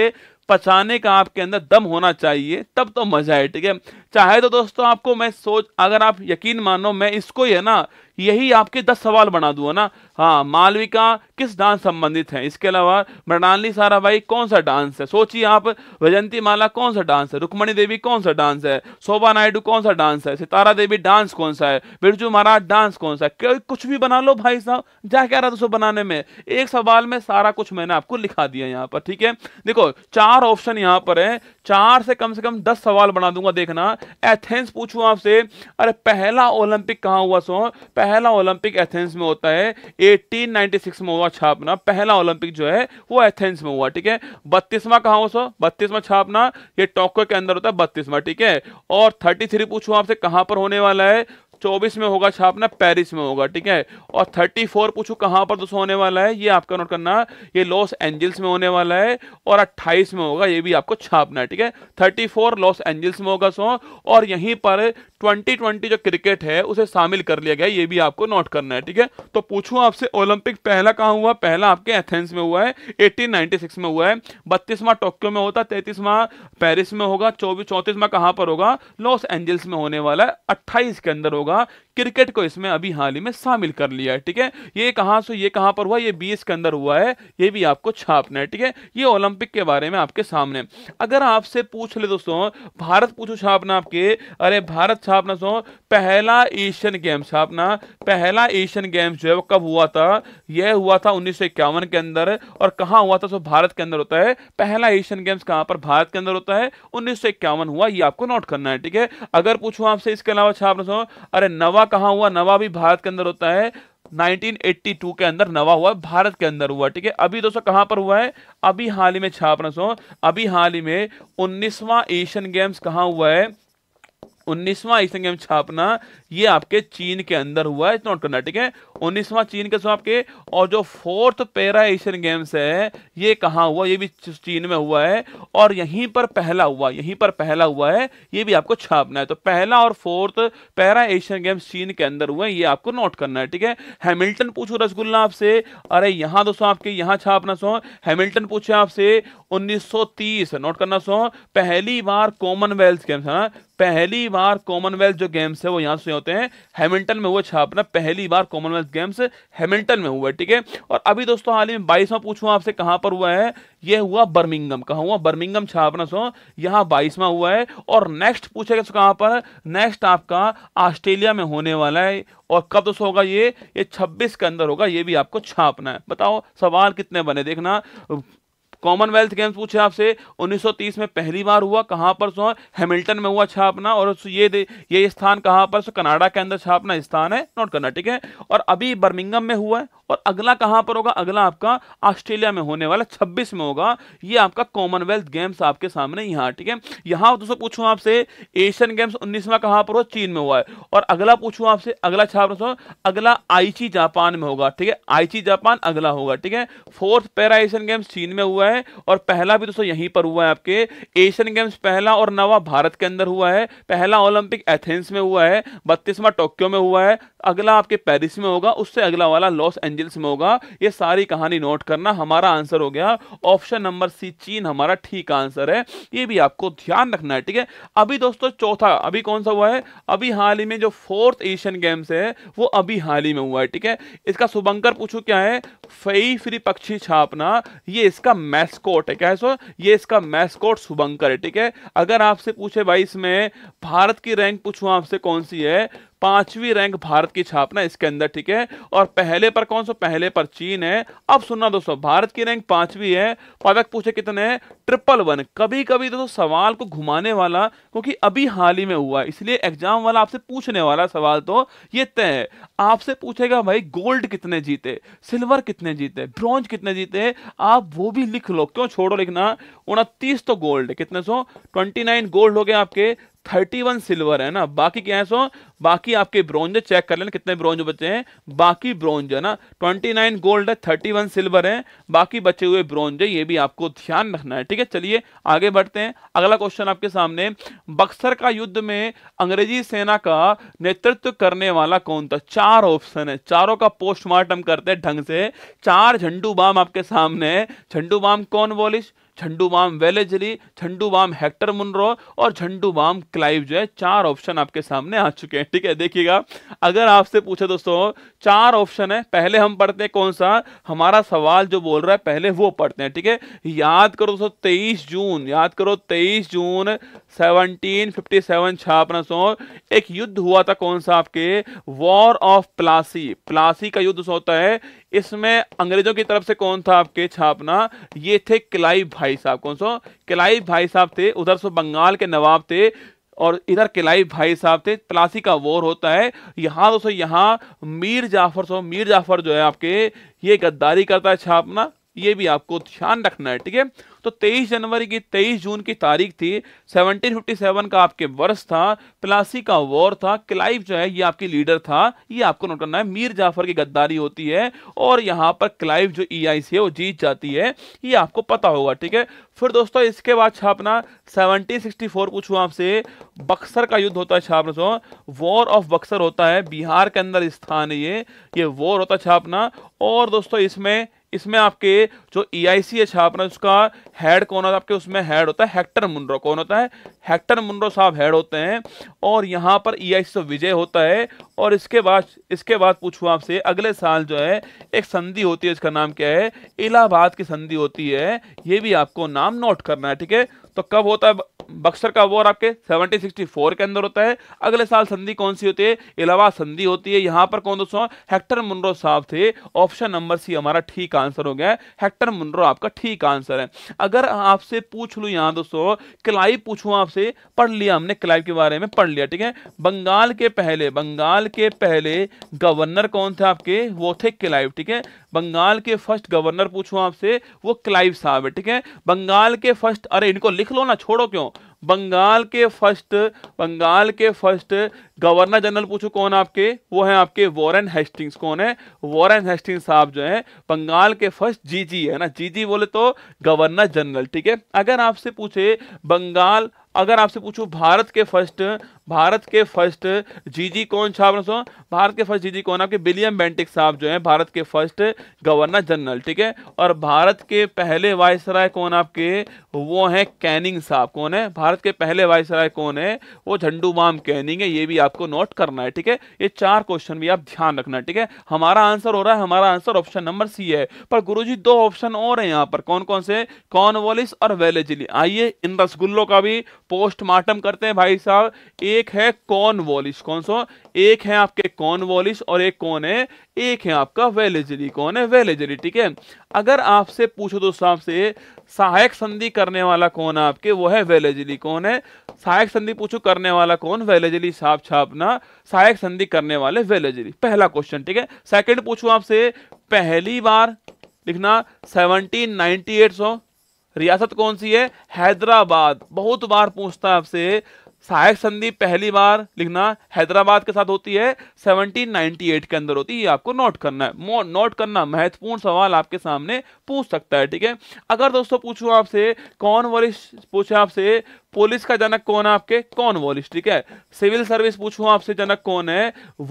पचाने का आपके अंदर दम होना चाहिए तब तो मजा है ठीक है चाहे तो दोस्तों आपको मैं सोच अगर आप यकीन मानो मैं इसको ही है ना यही आपके दस सवाल बना दूंगा ना हाँ मालविका किस डांस संबंधित है इसके अलावा मृणाली साराभाई कौन सा डांस है सोचिए आप वजंती माला कौन सा डांस है रुक्मणी देवी कौन सा डांस है शोभा नायडू कौन सा डांस है सितारा देवी डांस कौन सा है बिरजू महाराज डांस कौन सा है कुछ भी बना लो भाई साहब जा क्या रहा था बनाने में एक सवाल में सारा कुछ मैंने आपको लिखा दिया यहाँ पर ठीक है देखो चार ऑप्शन यहाँ पर है चार से कम से कम दस सवाल बना दूंगा देखना एथेंस पूछू आपसे अरे पहला ओलंपिक कहाँ हुआ सो पहला ओलंपिक एथेंस में होता है 1896 में हुआ छापना पहला ओलंपिक जो है वो एथेंस में हुआ ठीक है बत्तीसवा कहा हो सो बत्तीसवा छापना ये टोक्यो के अंदर होता है बत्तीसवा ठीक है और थर्टी थ्री पूछू आपसे कहां पर होने वाला है चौबीस में होगा छापना पेरिस में होगा ठीक है और थर्टी फोर पूछू कहाँ पर दोस्तों होने वाला है ये आपका नोट करना ये लॉस एंजल्स में होने वाला है और अट्ठाईस में होगा ये भी आपको छापना है ठीक है थर्टी फोर लॉस एंजल्स में होगा सो और यहीं पर ट्वेंटी ट्वेंटी जो क्रिकेट है उसे शामिल कर लिया गया ये भी आपको नोट करना है ठीक है तो पूछू आपसे ओलंपिक पहला कहाँ हुआ पहला आपके एथेंस में हुआ है सिक्स में हुआ है बत्तीसवां टोक्यो में होता तैतीसवां पेरिस में होगा चौबीस चौंतीसवा कहाँ पर होगा लॉस एंजल्स में होने वाला है अट्ठाईस के अंदर होगा होगा क्रिकेट को इसमें अभी हाल ही में शामिल कर लिया है ठीक है ये कहाँ से ये कहाँ पर हुआ ये बीस के अंदर हुआ है ये भी आपको छापना है ठीक है ये ओलंपिक के बारे में आपके सामने अगर आपसे पूछ ले दोस्तों भारत पूछो छापना आपके अरे भारत छापना सो पहला एशियन गेम छापना पहला एशियन गेम्स जो है वो कब हुआ था यह हुआ था उन्नीस के अंदर और कहाँ हुआ था सो भारत के अंदर होता है पहला एशियन गेम्स कहाँ पर भारत के अंदर होता है उन्नीस हुआ ये आपको नोट करना है ठीक है अगर पूछूं आपसे इसके अलावा छापना सो अरे नवा कहा हुआ नवा भी भारत के अंदर होता है 1982 के अंदर नवा हुआ भारत के अंदर हुआ ठीक है अभी दोस्तों कहां पर हुआ है अभी हाल ही में छापना सो अभी हाल ही में 19वां एशियन गेम्स कहां हुआ है उन्नीसवां एशियन गेम छापना ये आपके चीन के अंदर हुआ है नोट करना ठीक है उन्नीसवा चीन के आपके और जो फोर्थ पैरा एशियन गेम्स है ये कहाँ हुआ ये भी चीन में हुआ है और यहीं पर पहला हुआ यहीं पर पहला हुआ है ये भी आपको छापना है तो पहला और फोर्थ पैरा एशियन गेम्स चीन के अंदर हुए ये आपको नोट करना है ठीक है हेमिल्टन पूछो रसगुल्ला आपसे अरे यहाँ दोस्तों आपके यहाँ छापना सो हेमिल्टन पूछे आपसे उन्नीस नोट करना सो पहली बार कॉमनवेल्थ गेम्स है ना पहली बार कॉमनवेल्थ जो गेम्स है वो यहाँ से होते हैं हेमिल्टन में हुआ छापना पहली बार कॉमनवेल्थ गेम्स हैमिल्टन में हुआ ठीक है और अभी दोस्तों हाल ही में बाईसवां पूछूँ आपसे कहाँ पर हुआ है ये हुआ बर्मिंगम कहाँ हुआ बर्मिंगम छापना सो यहाँ बाईसवां हुआ है और नेक्स्ट पूछेगा कहाँ पर नेक्स्ट आपका ऑस्ट्रेलिया में होने वाला है और कब दोस्तों होगा ये ये 26 के अंदर होगा ये भी आपको छापना है बताओ सवाल कितने बने देखना कॉमनवेल्थ गेम्स पूछे आपसे 1930 में पहली बार हुआ कहां पर सो हैमिल्टन में हुआ छापना और ये ये स्थान कहां पर सो कनाडा के अंदर छापना स्थान है नॉट करना ठीक है और अभी बर्मिंगम में हुआ है और अगला कहां पर होगा अगला आपका ऑस्ट्रेलिया में होने वाला 26 में होगा ये आपका कॉमनवेल्थ गेम्स आपके सामने यहाँ ठीक है यहां दोस्तों पूछू आपसे एशियन गेम्स उन्नीसवा कहां पर हो चीन में हुआ है और अगला पूछू आपसे अगला छाप अगला आईची जापान में होगा ठीक है आईची जापान अगला होगा ठीक है फोर्थ पैरा एशियन गेम्स चीन में हुआ हुआ है और पहला भी दोस्तों यहीं पर हुआ है आपके एशियन गेम्स पहला और नवा भारत के अंदर हुआ है पहला ओलंपिक एथेंस में हुआ है बत्तीसवां टोक्यो में हुआ है अगला आपके पेरिस में होगा उससे अगला वाला लॉस एंजल्स में होगा ये सारी कहानी नोट करना हमारा आंसर हो गया ऑप्शन नंबर सी चीन हमारा ठीक आंसर है ये भी आपको ध्यान रखना है ठीक है अभी दोस्तों चौथा अभी कौन सा हुआ है अभी हाल ही में जो फोर्थ एशियन गेम्स है वो अभी हाल ही में हुआ है ठीक है इसका शुभंकर पूछू क्या है फई फ्री पक्षी छापना ये इसका मैस्कोट है क्या है सो ये इसका मैस्कोट शुभंकर है ठीक है अगर आपसे पूछे भाई इसमें भारत की रैंक पूछूं आपसे कौन सी है पांचवी रैंक भारत की छापना इसके अंदर ठीक है और पहले पर कौन सा पहले पर चीन है अब सुनना दोस्तों भारत की रैंक पांचवी है पावक पूछे कितने है? ट्रिपल वन कभी कभी दोस्तों सवाल को घुमाने वाला क्योंकि अभी हाल ही में हुआ है इसलिए एग्जाम वाला आपसे पूछने वाला सवाल तो ये तय है आपसे पूछेगा भाई गोल्ड कितने जीते सिल्वर कितने जीते ब्रॉन्ज कितने जीते आप वो भी लिख लो क्यों छोड़ो लिखना उनतीस तो गोल्ड कितने सो ट्वेंटी गोल्ड हो गए आपके थर्टी वन सिल्वर है ना बाकी क्या है सो बाकी आपके ब्रॉन्ज चेक कर लेना कितने ब्रॉन्ज बचे हैं बाकी ब्रॉन्ज है ना ट्वेंटी नाइन गोल्ड है थर्टी वन सिल्वर है बाकी बचे हुए ब्रॉन्ज है ये भी आपको ध्यान रखना है ठीक है चलिए आगे बढ़ते हैं अगला क्वेश्चन आपके सामने बक्सर का युद्ध में अंग्रेजी सेना का नेतृत्व करने वाला कौन था चार ऑप्शन है चारों का पोस्टमार्टम करते हैं ढंग से चार झंडू बाम आपके सामने है झंडू बाम कौन बोलिश Zandu balm Wellesley balm Hector Munro और झंडूबाम क्लाइव जो है चार ऑप्शन आपके सामने आ चुके हैं ठीक है देखिएगा अगर आपसे पूछे दोस्तों चार ऑप्शन है पहले हम पढ़ते हैं कौन सा हमारा सवाल जो बोल रहा है पहले वो पढ़ते हैं ठीक है याद करो दोस्तों तेईस जून याद करो तेईस जून 1757 छापना सो एक युद्ध हुआ था कौन सा आपके वॉर ऑफ प्लासी प्लासी का युद्ध होता है इसमें अंग्रेजों की तरफ से कौन था आपके छापना ये थे किलाई भाई साहब कौन सो किलाई भाई साहब थे उधर से बंगाल के नवाब थे और इधर किलाई भाई साहब थे प्लासी का वॉर होता है यहाँ दोस्तों यहाँ मीर जाफर सो मीर जाफर जो है आपके ये गद्दारी करता है छापना ये भी आपको ध्यान रखना है ठीक है तो 23 जनवरी की 23 जून की तारीख थी 1757 का आपके वर्ष था प्लासी का वॉर था क्लाइव जो है ये आपकी लीडर था ये आपको नोट करना है मीर जाफर की गद्दारी होती है और यहाँ पर क्लाइव जो ई e है वो जीत जाती है ये आपको पता होगा ठीक है फिर दोस्तों इसके बाद छापना 1764 पूछू आपसे बक्सर का युद्ध होता है छापना सो तो वॉर ऑफ बक्सर होता है बिहार के अंदर स्थान ये ये वॉर होता है छापना और दोस्तों इसमें इसमें आपके जो ई आई सी है छापना उसका हेड कौन होता है आपके उसमें हेड होता है हेक्टर मुनरो कौन होता है हेक्टर मुनरो साहब हेड होते हैं और यहाँ पर ई आई सी विजय होता है और इसके बाद इसके बाद पूछूँ आपसे अगले साल जो है एक संधि होती है इसका नाम क्या है इलाहाबाद की संधि होती है ये भी आपको नाम नोट करना है ठीक है तो कब होता है बक्सर का वॉर आपके 1764 के अंदर होता है अगले साल संधि कौन सी होती है इलाहाबाद संधि होती है यहां पर कौन दोस्तों हेक्टर मुनरो साहब थे ऑप्शन नंबर सी हमारा ठीक आंसर हो गया है हेक्टर मुनरो आपका ठीक आंसर है अगर आपसे पूछ लू यहां दोस्तों क्लाइव पूछू आपसे पढ़ लिया हमने क्लाइव के बारे में पढ़ लिया ठीक है बंगाल के पहले बंगाल के पहले गवर्नर कौन थे आपके वो थे क्लाइव ठीक है बंगाल के फर्स्ट गवर्नर पूछू आपसे वो क्लाइव साहब है ठीक है बंगाल के फर्स्ट अरे इनको लिख लिख लो ना छोड़ो क्यों बंगाल के फर्स्ट बंगाल के फर्स्ट गवर्नर जनरल पूछो कौन आपके वो है आपके वॉरेन हेस्टिंग्स कौन है वॉरेन हेस्टिंग्स साहब जो है बंगाल के फर्स्ट जीजी है ना जीजी बोले तो गवर्नर जनरल ठीक है अगर आपसे पूछे बंगाल अगर आपसे पूछूं भारत के फर्स्ट भारत के फर्स्ट जीजी कौन साहब भारत के फर्स्ट जीजी कौन आपके विलियम बेंटिक साहब जो है भारत के फर्स्ट गवर्नर जनरल ठीक है और भारत के पहले वायसराय कौन आपके वो है कैनिंग साहब कौन है भारत के पहले वायसराय कौन है वो झंडू माम कैनिंग है ये भी आपको नोट करना है ठीक है ये चार क्वेश्चन भी आप ध्यान रखना ठीक है हमारा आंसर हो रहा है हमारा आंसर ऑप्शन नंबर सी है पर गुरु जी दो ऑप्शन और है यहाँ पर कौन कौन से कॉर्नवॉलिस और वेलेजिली आइए इन रसगुल्लों का भी पोस्टमार्टम करते हैं भाई साहब एक है कौन वॉलिश कौन सो एक है आपके कौन वॉलिश और एक कौन है एक है आपका वेलेजरी कौन है वेलेजरी ठीक है अगर आपसे पूछो दोस्तों आपसे सहायक संधि करने वाला कौन है आपके वो है वेलेजरी कौन है सहायक संधि पूछो करने वाला कौन वेलेजरी साफ छापना सहायक संधि करने वाले वेलेजरी पहला क्वेश्चन ठीक है सेकंड पूछू आपसे पहली बार लिखना सेवनटीन नाइनटी एट सौ रियासत कौन सी है हैदराबाद बहुत बार पूछता है आपसे सहायक संधि पहली बार लिखना हैदराबाद के साथ होती है 1798 के अंदर होती है आपको नोट करना है नोट करना महत्वपूर्ण सवाल आपके सामने पूछ सकता है ठीक है अगर दोस्तों पूछूं आपसे कौन वरिष्ठ पूछे आपसे पुलिस का जनक कौन है आपके कौन वॉलिस ठीक है सिविल सर्विस पूछू आपसे जनक कौन है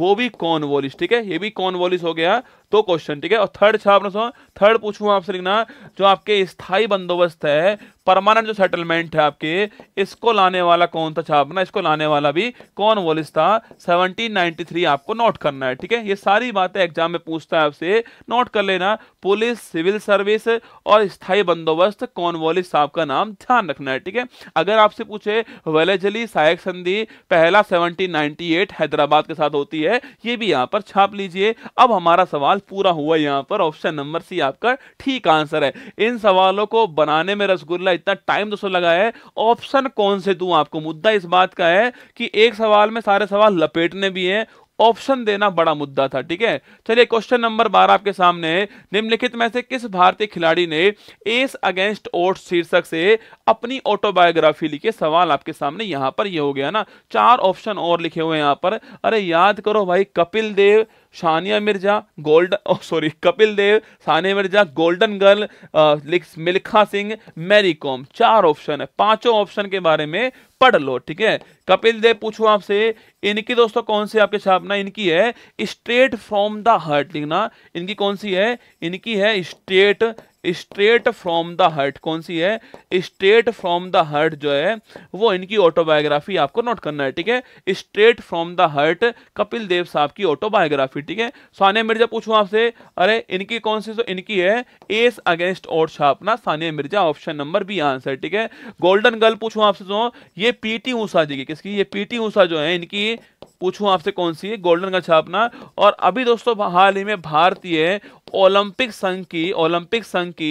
वो भी कौन वॉलिस ठीक है ये भी कौन वॉलिस हो गया तो क्वेश्चन ठीक है और थर्ड छापना सो थर्ड पूछू आपसे लिखना जो आपके स्थायी बंदोबस्त है परमानेंट जो सेटलमेंट है आपके इसको लाने वाला कौन था छापना इसको लाने वाला भी कौन वॉलिस था सेवनटीन आपको नोट करना है ठीक है ये सारी बातें एग्जाम में पूछता है आपसे नोट कर लेना पुलिस सिविल सर्विस और स्थायी बंदोबस्त कौन वॉलिस आपका नाम ध्यान रखना है ठीक है अगर आप आपसे पूछे वेलेजली सहायक संधि पहला 1798 हैदराबाद के साथ होती है ये भी यहाँ पर छाप लीजिए अब हमारा सवाल पूरा हुआ यहाँ पर ऑप्शन नंबर सी आपका ठीक आंसर है इन सवालों को बनाने में रसगुल्ला इतना टाइम दोस्तों लगा है ऑप्शन कौन से दू आपको मुद्दा इस बात का है कि एक सवाल में सारे सवाल लपेटने भी हैं ऑप्शन देना बड़ा मुद्दा था ठीक है चलिए क्वेश्चन नंबर बारह आपके सामने निम्नलिखित में से किस भारतीय खिलाड़ी ने एस अगेंस्ट ओट शीर्षक से अपनी ऑटोबायोग्राफी लिखी सवाल आपके सामने यहां पर ये यह हो गया ना चार ऑप्शन और लिखे हुए हैं यहां पर अरे याद करो भाई Kapil Dev Sania Mirza gold sorry Kapil Dev Sania Mirza golden girl Milkha Singh Mary Kom चार ऑप्शन है पांचों ऑप्शन के बारे में पढ़ लो ठीक है कपिल देव पूछो आपसे इनकी दोस्तों कौन सी आपके छापना इनकी है स्ट्रेट फ्रॉम द हार्ट लिखना इनकी कौन सी है इनकी है straight straight from the heart कौन सी है स्ट्रेट फ्रॉम द हर्ट जो है वो इनकी ऑटोबायोग्राफी आपको नोट करना है ठीक है straight from the heart Kapil Dev साहब की ऑटोबायोग्राफी ठीक है सानिया मिर्जा पूछूं आपसे अरे इनकी कौन सी तो इनकी है एस अगेंस्ट और छापना Sania Mirza option number B answer ठीक है गोल्डन गर्ल पूछू आपसे जो तो ये पीटी ऊषा जी की किसकी ये पीटी ऊषा जो है इनकी पूछूं आपसे कौन सी है गोल्डन का छापना और अभी दोस्तों हाल ही में भारतीय ओलंपिक संघ की ओलंपिक संघ की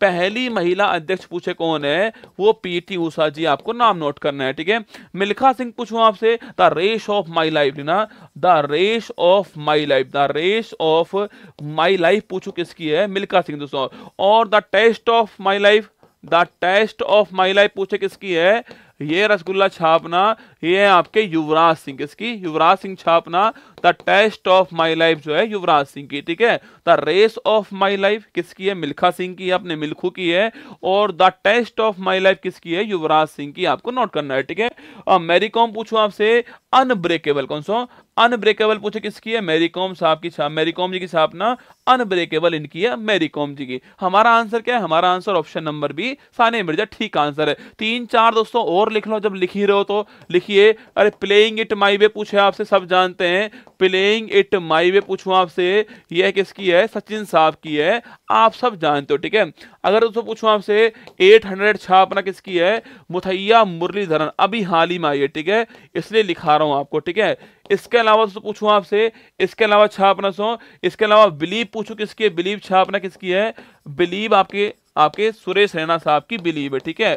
पहली महिला अध्यक्ष पूछे कौन है वो पीटी उषा जी आपको नाम नोट करना है ठीक है मिल्खा सिंह पूछूं आपसे the race of my life ना the race of my life the race of my life पूछूं किसकी है मिल्खा सिंह दोस्तों और the test of my life the test of my life पूछे किसकी है ये रसगुल्ला छापना ये है आपके युवराज सिंह इसकी युवराज सिंह छापना the test of my life जो है युवराज सिंह की ठीक है the race of my life किसकी है मिल्खा सिंह की अपने मिल्खू की है और the test of my life किसकी है युवराज सिंह की आपको नोट करना है ठीक है मेरी कॉम पूछो आपसे अनब्रेकेबल कौन सो अनब्रेकेबल पूछे किसकी है मैरीकॉम साहब की छाप मैरीकॉम जी की छापना अनब्रेकेबल इनकी है मैरीकॉम जी की हमारा आंसर क्या है हमारा answer option number B Sania Mirza ठीक आंसर है तीन चार दोस्तों और लिख लो जब लिख ही रहे हो तो लिखिए देखिए अरे प्लेइंग इट माई वे पूछे आपसे सब जानते हैं प्लेइंग इट माई वे पूछूं आपसे यह किसकी है सचिन साहब की है आप सब जानते हो ठीक है अगर उसको पूछूं आपसे 800 छापना किसकी है मुथैया मुरलीधरन अभी हाल ही में आई है ठीक है इसलिए लिखा रहा हूं आपको ठीक है इसके अलावा उसको पूछूं आपसे इसके अलावा छापना सो इसके अलावा बिलीव पूछू किसकी बिलीव छापना किसकी है बिलीव आपके आपके सुरेश रैना साहब की बिलीव है ठीक है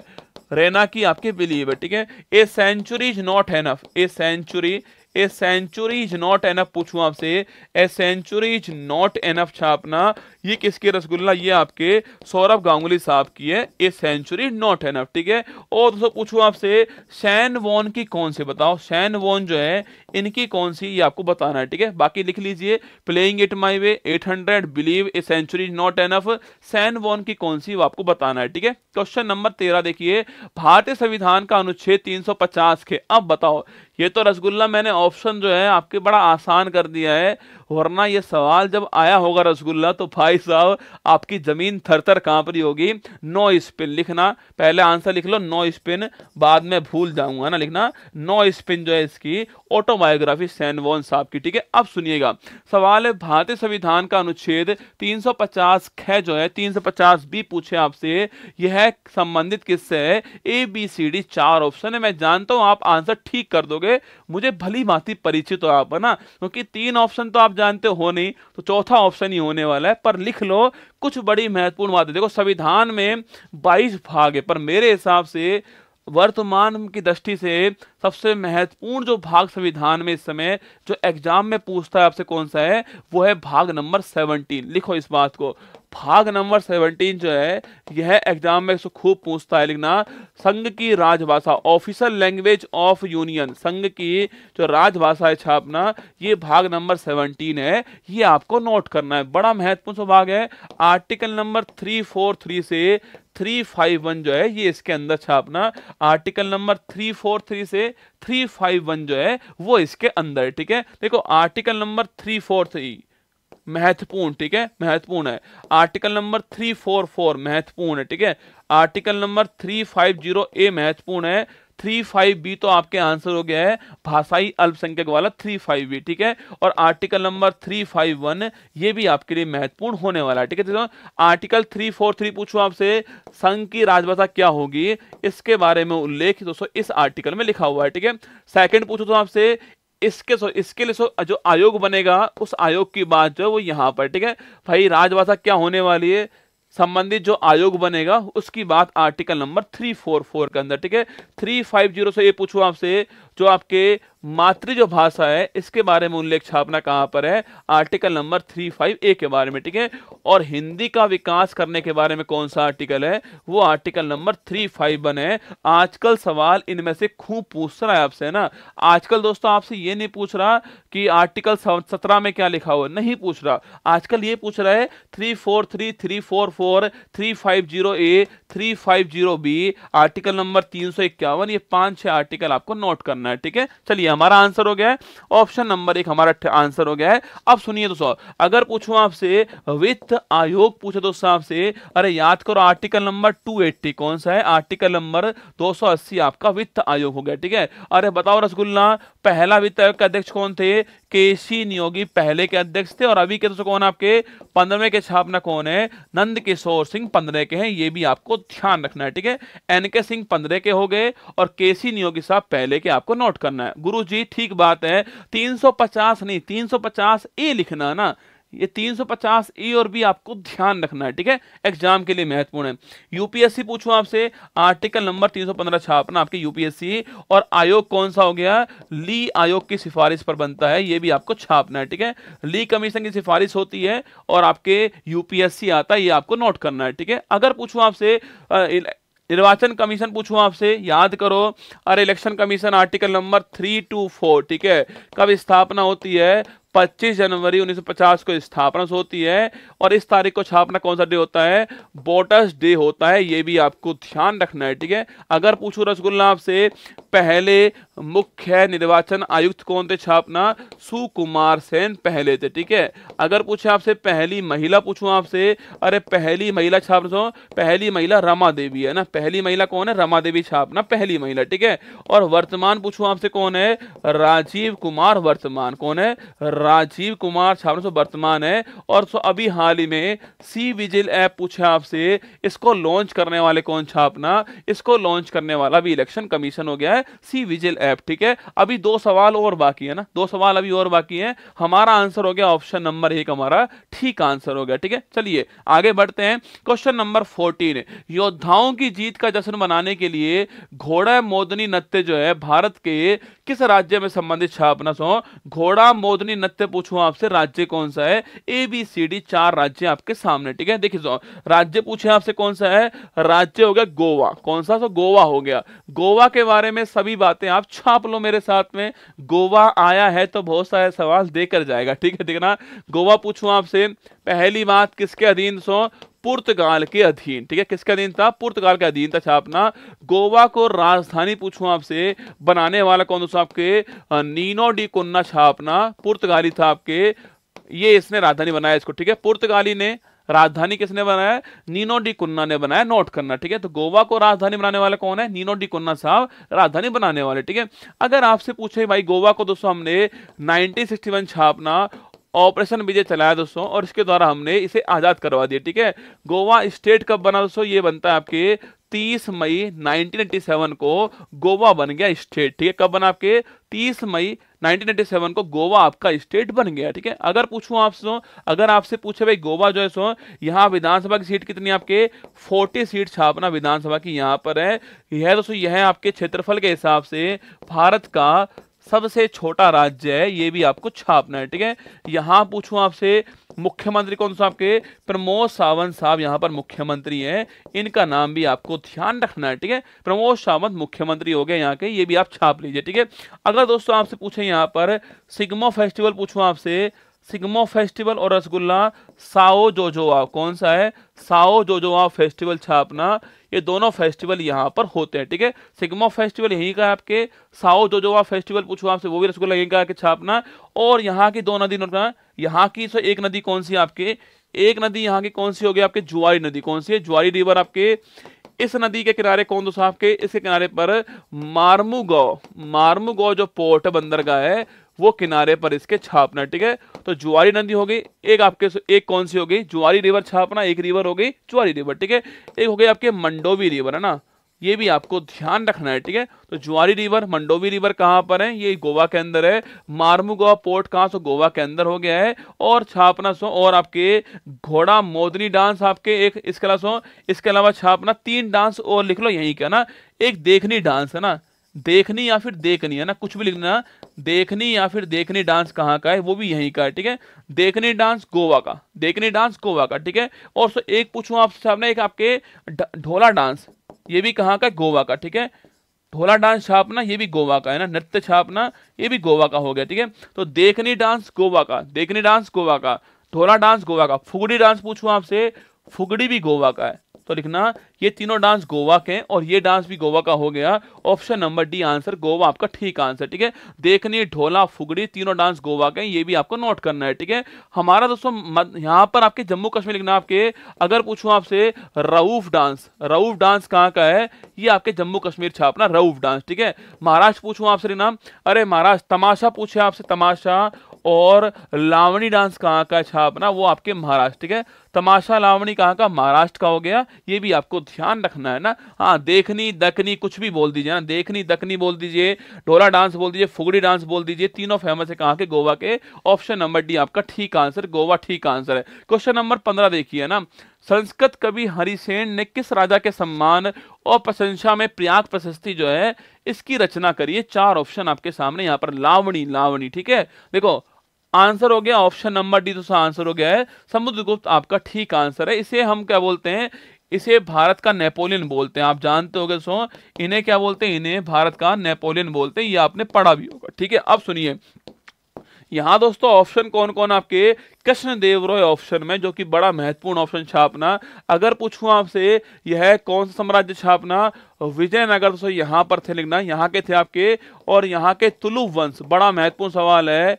रहना की आपकी बिलीव है ठीक है a century is not enough a century a century is not enough पूछू आपसे a century is not enough छापना ये किसके रसगुल्ला ये आपके सौरभ गांगुली साहब की है ए सेंचुरी नॉट एनफ ठीक है और दोस्तों पूछू आपसे शैन वॉन की कौन से बताओ शैन वॉन जो है इनकी कौन सी ये आपको बताना है ठीक है बाकी लिख लीजिए playing it my way eight hundred believe a century not enough Shane Warne की कौन सी आपको बताना है ठीक है क्वेश्चन नंबर तेरह देखिए भारतीय संविधान का अनुच्छेद 350 के अब बताओ ये तो रसगुल्ला मैंने ऑप्शन जो है आपके बड़ा आसान कर दिया है वरना ये सवाल जब आया होगा रसगुल्ला तो भाई साहब आपकी ज़मीन थर थर कांप रही होगी नो स्पिन लिखना पहले आंसर लिख लो नो स्पिन बाद में भूल जाऊंगा ना लिखना नो स्पिन जो है इसकी ऑटोबायोग्राफी सैनवोन साहब की ठीक है अब सुनिएगा सवाल है भारतीय संविधान का अनुच्छेद तीन सौ जो है तीन बी पूछे आपसे यह संबंधित किससे है ए बी सी डी चार ऑप्शन है मैं जानता हूं आप आंसर ठीक कर दोगे मुझे भली भांति परिचित हो आप है ना क्योंकि तीन ऑप्शन तो आप जानते हो नहीं तो चौथा ऑप्शन ही होने वाला है पर लिख लो कुछ बड़ी महत्वपूर्ण बातें देखो संविधान में 22 भाग है पर मेरे हिसाब से वर्तमान की दृष्टि से सबसे महत्वपूर्ण जो भाग संविधान में इस समय जो एग्जाम में पूछता है आपसे कौन सा है वो है भाग नंबर सेवनटीन लिखो इस बात को भाग नंबर सेवनटीन जो है यह एग्जाम में इसको खूब पूछता है लिखना संघ की राजभाषा ऑफिशियल लैंग्वेज ऑफ यूनियन संघ की जो राजभाषा है छापना ये भाग नंबर सेवनटीन है ये आपको नोट करना है बड़ा महत्वपूर्ण भाग है article number three four three से थ्री फाइव वन जो है ये इसके अंदर छापना article number three four three से थ्री फाइव वन जो है वो इसके अंदर ठीक है देखो article number three four three महत्वपूर्ण ठीक है महत्वपूर्ण है article number three four four महत्वपूर्ण है ठीक है article number three five zero A महत्वपूर्ण है थ्री फाइव बी तो आपके आंसर हो गया है भाषाई अल्पसंख्यक वाला थ्री फाइव बी ठीक है और article number three five one ये भी आपके लिए महत्वपूर्ण होने वाला है ठीक है आर्टिकल थ्री फोर थ्री पूछो आपसे संघ की राजभाषा क्या होगी इसके बारे में उल्लेख दोस्तों इस आर्टिकल में लिखा हुआ है ठीक है सेकंड पूछो तो आपसे इसके इसके लिए जो आयोग बनेगा उस आयोग की बात जो है वो यहाँ पर ठीक है भाई राजभाषा क्या होने वाली है संबंधित जो आयोग बनेगा उसकी बात article number three four four के अंदर ठीक है थ्री फाइव जीरो से ये पूछू आपसे जो आपके मातृ जो भाषा है इसके बारे में उल्लेख छापना कहाँ पर है article number three five A के बारे में ठीक है और हिंदी का विकास करने के बारे में कौन सा आर्टिकल है वो article number three five one है आजकल सवाल इनमें से खूब पूछ रहा है आपसे है ना आजकल दोस्तों आपसे ये नहीं पूछ रहा कि आर्टिकल सत्रह में क्या लिखा हुआ नहीं पूछ रहा आजकल ये पूछ रहा है three four three three four four three five zero A three five zero B article number तीन सौ इक्यावन ये पांच छह आर्टिकल आपको नोट करना करना है ठीक है चलिए हमारा आंसर हो गया है ऑप्शन नंबर एक हमारा आंसर हो गया है अब सुनिए दोस्तों अगर पूछूं आपसे वित्त आयोग पूछे दोस्तों आपसे अरे याद करो आर्टिकल नंबर टू कौन सा है आर्टिकल नंबर दो आपका वित्त आयोग हो गया ठीक है अरे बताओ रसगुल्ला पहला वित्त आयोग के अध्यक्ष कौन थे के सी नियोगी पहले के अध्यक्ष थे और अभी के दोस्तों कौन आपके पंद्रहवें के छापना कौन है नंद किशोर सिंह पंद्रह के हैं ये भी आपको ध्यान रखना है ठीक है एन के सिंह पंद्रह के हो गए और के सी नियोगी साहब पहले के आपको नोट करना है गुरु जी ठीक बात है पचास नहीं पचास ए लिखना ना ये 350 ए और बी आपको ध्यान रखना है ठीक है एग्जाम के लिए महत्वपूर्ण है यूपीएससी पूछू आपसे आर्टिकल नंबर 315 छापना आपके यूपीएससी और आयोग कौन सा हो गया ली आयोग की सिफारिश पर बनता है ये भी आपको छापना है ठीक है ली कमीशन की सिफारिश होती है और आपके यूपीएससी आता है ये आपको नोट करना है ठीक है अगर पूछू आपसे निर्वाचन कमीशन पूछू आपसे याद करो अरे election commission article number three two four ठीक है कब स्थापना होती है 25 जनवरी 1950 को स्थापना होती है और इस तारीख को छापना कौन सा डे होता है बोटस डे होता है ये भी आपको ध्यान रखना है ठीक है अगर पूछू रसगुल्ला आपसे पहले मुख्य निर्वाचन आयुक्त कौन थे छापना सुकुमार सेन पहले थे ठीक है अगर पूछे आपसे पहली महिला पूछूं आपसे अरे पहली महिला छाप सो पहली महिला रमा देवी है ना पहली महिला कौन है रमा देवी छापना पहली महिला ठीक है और वर्तमान पूछूं आपसे कौन है राजीव कुमार वर्तमान कौन है राजीव कुमार छापना सो वर्तमान है और सो अभी हाल ही में सी विजिल ऐप पूछे आपसे इसको लॉन्च करने वाले कौन छापना इसको लॉन्च करने वाला भी इलेक्शन कमीशन हो गया है सी विजिल ऐप ऐप ठीक है अभी दो सवाल और बाकी है ना दो सवाल अभी और बाकी है हमारा आंसर हो गया ऑप्शन नंबर एक हमारा ठीक आंसर हो गया ठीक है चलिए आगे बढ़ते हैं क्वेश्चन नंबर फोर्टीन योद्धाओं की जीत का जश्न मनाने के लिए घोड़ा मोदनी नृत्य जो है भारत के किस राज्य में संबंधित छापना सो घोड़ा मोदनी नृत्य पूछूं आपसे राज्य कौन सा है ए बी सी डी चार राज्य आपके सामने ठीक है देखिए राज्य पूछे आपसे कौन सा है राज्य हो गया गोवा कौन सा सो गोवा हो गया गोवा के बारे में सभी बातें आप अच्छा आप लोग मेरे साथ में गोवा आया है तो बहुत सारे सवाल देकर जाएगा ठीक है ठीक है ना गोवा पूछूं आपसे पहली बात किसके अधीन सो पुर्तगाल के अधीन ठीक है किसके अधीन था पुर्तगाल के अधीन था छापना गोवा को राजधानी पूछूं आपसे बनाने वाला कौन सा आपके नीनो डी कुन्ना छापना पुर्तगाली था आपके ये इसने राजधानी बनाया इसको ठीक है पुर्तगाली ने राजधानी किसने बनाया नीनो डी कुन्ना ने बनाया नोट करना ठीक है तो गोवा को राजधानी बनाने वाले कौन है नीनो डी कुन्ना साहब राजधानी बनाने वाले ठीक है अगर आपसे पूछे भाई गोवा को दोस्तों हमने नाइनटीन छापना ऑपरेशन विजय चलाया दोस्तों और इसके द्वारा हमने इसे आज़ाद करवा दिया ठीक है गोवा स्टेट कब बना दोस्तों ये बनता है आपके 30 मई 1987 को गोवा बन गया स्टेट ठीक है कब बना आपके 30 मई 1987 को गोवा आपका स्टेट बन गया ठीक है अगर पूछूं आपसे तो, अगर आपसे पूछे भाई गोवा जो है सो यहाँ विधानसभा की सीट कितनी आपके 40 सीट छापना विधानसभा की यहाँ पर है यह दोस्तों यह आपके क्षेत्रफल के हिसाब से भारत का सबसे छोटा राज्य है ये भी आपको छापना है ठीक है यहाँ पूछू आपसे मुख्यमंत्री कौन सा आपके प्रमोद सावंत साहब यहाँ पर मुख्यमंत्री हैं इनका नाम भी आपको ध्यान रखना है ठीक है प्रमोद सावंत मुख्यमंत्री हो गए यहाँ के ये भी आप छाप लीजिए ठीक है अगर दोस्तों आपसे पूछे यहाँ पर सिग्मो फेस्टिवल पूछूँ आपसे सिग्मो फेस्टिवल और रसगुल्ला साओ जोजोआ कौन सा है साओ जोजोआ फेस्टिवल छापना ये दोनों फेस्टिवल यहाँ पर होते हैं ठीक है सिग्मो फेस्टिवल यहीं का है आपके साओ जोजोआ फेस्टिवल पूछो आपसे वो भी रसगुल्ला यहीं का आके छापना और यहाँ की दो नदी यहाँ की सो तो एक नदी कौन सी आपके एक नदी यहाँ की कौन सी होगी आपके जुआरी नदी कौन सी है जुआरी रिवर आपके इस नदी के किनारे कौन दोस्तों आपके इसके किनारे पर मारमू गौ मारमू गौ जो पोर्ट बंदरगाह है वो किनारे पर इसके छापना ठीक है तो जुआरी नदी हो गई एक आपके एक कौन सी हो गई जुआरी रिवर छापना एक रिवर हो गई जुआरी रिवर ठीक है एक हो गई आपके मंडोवी रिवर है ना ये भी आपको ध्यान रखना है ठीक है तो जुआरी रिवर मंडोवी रिवर कहाँ पर है ये गोवा के अंदर है मारमू गोवा पोर्ट कहाँ सो गोवा के अंदर हो गया है और छापना सो और आपके घोड़ा मोदनी डांस आपके एक इसके अलावा सो इसके अलावा छापना तीन डांस और लिख लो यहीं का ना एक देखनी डांस है ना देखनी या फिर देखनी है ना कुछ भी लिखना देखनी या फिर देखनी डांस कहाँ का है वो भी यहीं का है ठीक है देखनी डांस गोवा का देखनी डांस गोवा का ठीक है और सो एक पूछूँ आपसे सामने एक आपके ढोला डांस ये भी कहाँ का है गोवा का ठीक है ढोला डांस छापना ये भी गोवा का है ना नृत्य छापना ये भी गोवा का हो गया ठीक है तो देखनी डांस गोवा का देखनी डांस गोवा का ढोला डांस गोवा का फुगड़ी डांस पूछूँ आपसे फुगड़ी भी गोवा का है तो लिखना ये तीनों डांस गोवा के और ये डांस भी गोवा का हो गया option number D answer Goa आपका ठीक आंसर ठीक है देखनी ढोला फुगड़ी तीनों डांस गोवा के ये भी आपको नोट करना है ठीक है हमारा दोस्तों यहाँ पर आपके जम्मू कश्मीर लिखना आपके अगर पूछूं आपसे रऊफ डांस रऊफ डांस कहाँ का है ये आपके जम्मू कश्मीर छापना रऊफ डांस ठीक है महाराष्ट्र पूछू आपसे नाम अरे महाराज तमाशा पूछे आपसे तमाशा और लावणी डांस कहाँ का छापना वो आपके महाराष्ट्र ठीक है तमाशा लावणी कहाँ का महाराष्ट्र का हो गया ये भी आपको ध्यान रखना है ना हाँ देखनी दकनी कुछ भी बोल दीजिए ना देखनी दकनी बोल दीजिए डोरा डांस बोल दीजिए फुगड़ी डांस बोल दीजिए तीनों फेमस है कहाँ के गोवा के ऑप्शन नंबर डी आपका ठीक आंसर गोवा ठीक आंसर है क्वेश्चन नंबर पंद्रह देखिए ना संस्कृत कवि हरिसेन ने किस राजा के सम्मान और प्रशंसा में प्रयाग प्रशस्ति जो है इसकी रचना करिए चार ऑप्शन आपके सामने यहाँ पर लावणी लावणी ठीक है देखो आंसर हो गया ऑप्शन नंबर डी तो आंसर हो गया है समुद्रगुप्त आपका ठीक आंसर है इसे हम क्या बोलते हैं इसे भारत का नेपोलियन बोलते हैं आप जानते हो गए इन्हें क्या बोलते हैं इन्हें भारत का नेपोलियन बोलते हैं ये आपने पढ़ा भी होगा ठीक है अब सुनिए यहाँ दोस्तों ऑप्शन कौन कौन आपके कृष्ण देव रॉय ऑप्शन में जो कि बड़ा महत्वपूर्ण ऑप्शन छापना अगर पूछूं आपसे यह कौन सा साम्राज्य छापना विजयनगर दोस्तों यहाँ पर थे लिखना यहाँ के थे आपके और यहाँ के तुलु वंश बड़ा महत्वपूर्ण सवाल है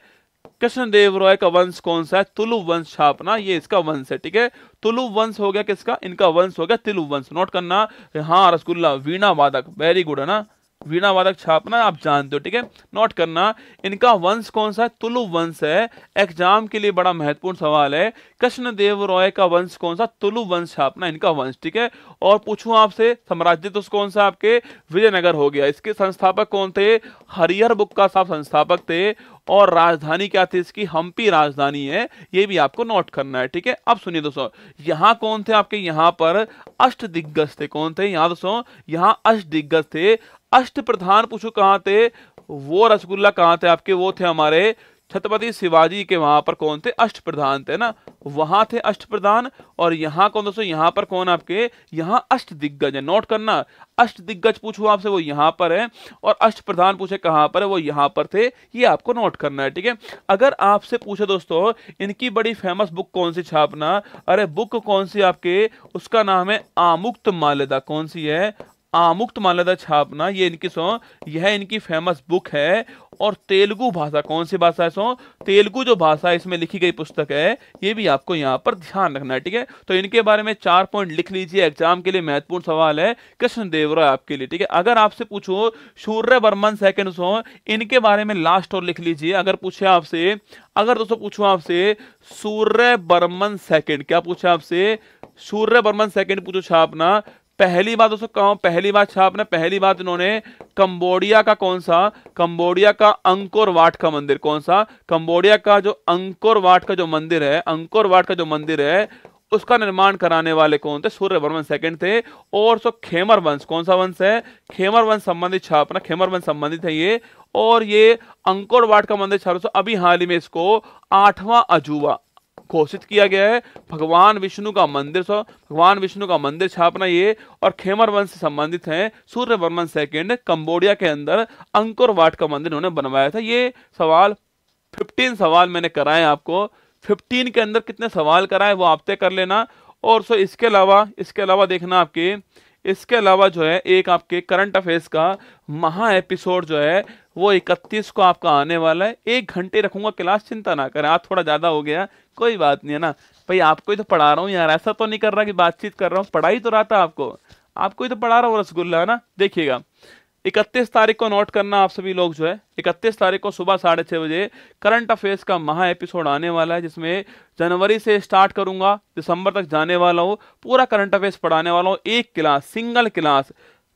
कृष्णदेव रॉय का वंश कौन सा है तुलु वंश छापना ये इसका वंश है ठीक है तुलु वंश हो गया किसका इनका वंश हो गया तिलु वंश नोट करना हाँ रसगुल्ला वीणा वादक वेरी गुड है ना वीणा वादक छापना आप जानते हो ठीक है नोट करना इनका वंश कौन सा है तुलु वंश है एग्जाम के लिए बड़ा महत्वपूर्ण सवाल है कृष्णदेव रॉय का वंश कौन सा तुलु वंश छापना इनका वंश ठीक है और पूछूं आपसे साम्राज्य तो कौन सा आपके विजयनगर हो गया इसके संस्थापक कौन थे हरिहर बुक का साहब संस्थापक थे और राजधानी क्या थी इसकी हम्पी राजधानी है ये भी आपको नोट करना है ठीक है अब सुनिए दोस्तों यहां कौन थे आपके यहां पर अष्ट दिग्गज थे कौन थे यहां दोस्तों यहां अष्ट दिग्गज थे अष्ट प्रधान पूछो कहां थे वो रसगुल्ला कहां थे आपके वो थे हमारे छत्रपति शिवाजी के वहां पर कौन थे अष्ट प्रधान थे ना वहां थे अष्ट प्रधान और यहाँ कौन दोस्तों यहाँ पर कौन आपके यहाँ अष्ट दिग्गज है नोट करना अष्ट दिग्गज पूछू आपसे वो यहाँ पर है और अष्ट प्रधान पूछे कहाँ पर है वो यहाँ पर थे ये आपको नोट करना है ठीक है अगर आपसे पूछे दोस्तों इनकी बड़ी फेमस बुक कौन सी छापना अरे बुक कौन सी आपके उसका नाम है आमुक्त मालदा कौन सी है आमुक्त मालदा छापना ये इनकी सो यह इनकी फेमस बुक है और तेलुगु भाषा कौन सी भाषा है सो तेलुगु जो भाषा इसमें लिखी गई पुस्तक है ये भी आपको यहाँ पर ध्यान रखना है ठीक है तो इनके बारे में चार पॉइंट लिख लीजिए एग्जाम के लिए महत्वपूर्ण सवाल है कृष्ण राय आपके लिए ठीक है अगर आपसे पूछो सूर्य वर्मन सेकेंड सो इनके बारे में लास्ट और लिख लीजिए अगर पूछे आपसे अगर दोस्तों पूछो आपसे सूर्य बर्मन सेकेंड क्या पूछा आपसे सूर्य बर्मन सेकंड पूछो छापना पहली बार दोस्तों कहा पहली बार छापने पहली बात इन्होंने कंबोडिया का कौन सा कंबोडिया का अंकोर वाट का मंदिर कौन सा कंबोडिया का जो अंकोर वाट का जो मंदिर है अंकोर वाट का जो मंदिर है उसका निर्माण कराने वाले कौन थे सूर्य वर्मन सेकंड थे और सो खेमर वंश कौन सा वंश है खेमर वंश संबंधित छापना खेमर वंश संबंधित है ये और ये अंकोर वाट का मंदिर छापो अभी हाल ही में इसको आठवां अजूबा घोषित किया गया है भगवान विष्णु का मंदिर सो भगवान विष्णु का मंदिर छापना ये और खेमर वंश से संबंधित है सूर्य वर्मन सेकेंड कंबोडिया के अंदर अंकुर वाट का मंदिर उन्होंने बनवाया था ये सवाल फिफ्टीन सवाल मैंने कराए आपको फिफ्टीन के अंदर कितने सवाल कराए वो आप तय कर लेना और सो इसके अलावा इसके अलावा देखना आपके इसके अलावा जो है एक आपके करंट अफेयर्स का महा एपिसोड जो है वो 31 को आपका आने वाला है एक घंटे रखूंगा क्लास चिंता ना करें आज थोड़ा ज़्यादा हो गया कोई बात नहीं है ना भाई आपको ही तो पढ़ा रहा हूँ यार ऐसा तो नहीं कर रहा कि बातचीत कर रहा हूँ पढ़ाई तो रहा था आपको आपको ही तो पढ़ा रहा हूँ रसगुल्ला है ना देखिएगा इकतीस तारीख को नोट करना आप सभी लोग जो है इकतीस तारीख को सुबह साढ़े छः बजे करंट अफेयर्स का महा एपिसोड आने वाला है जिसमें जनवरी से स्टार्ट करूंगा दिसंबर तक जाने वाला हूँ पूरा करंट अफेयर्स पढ़ाने वाला हूँ एक क्लास सिंगल क्लास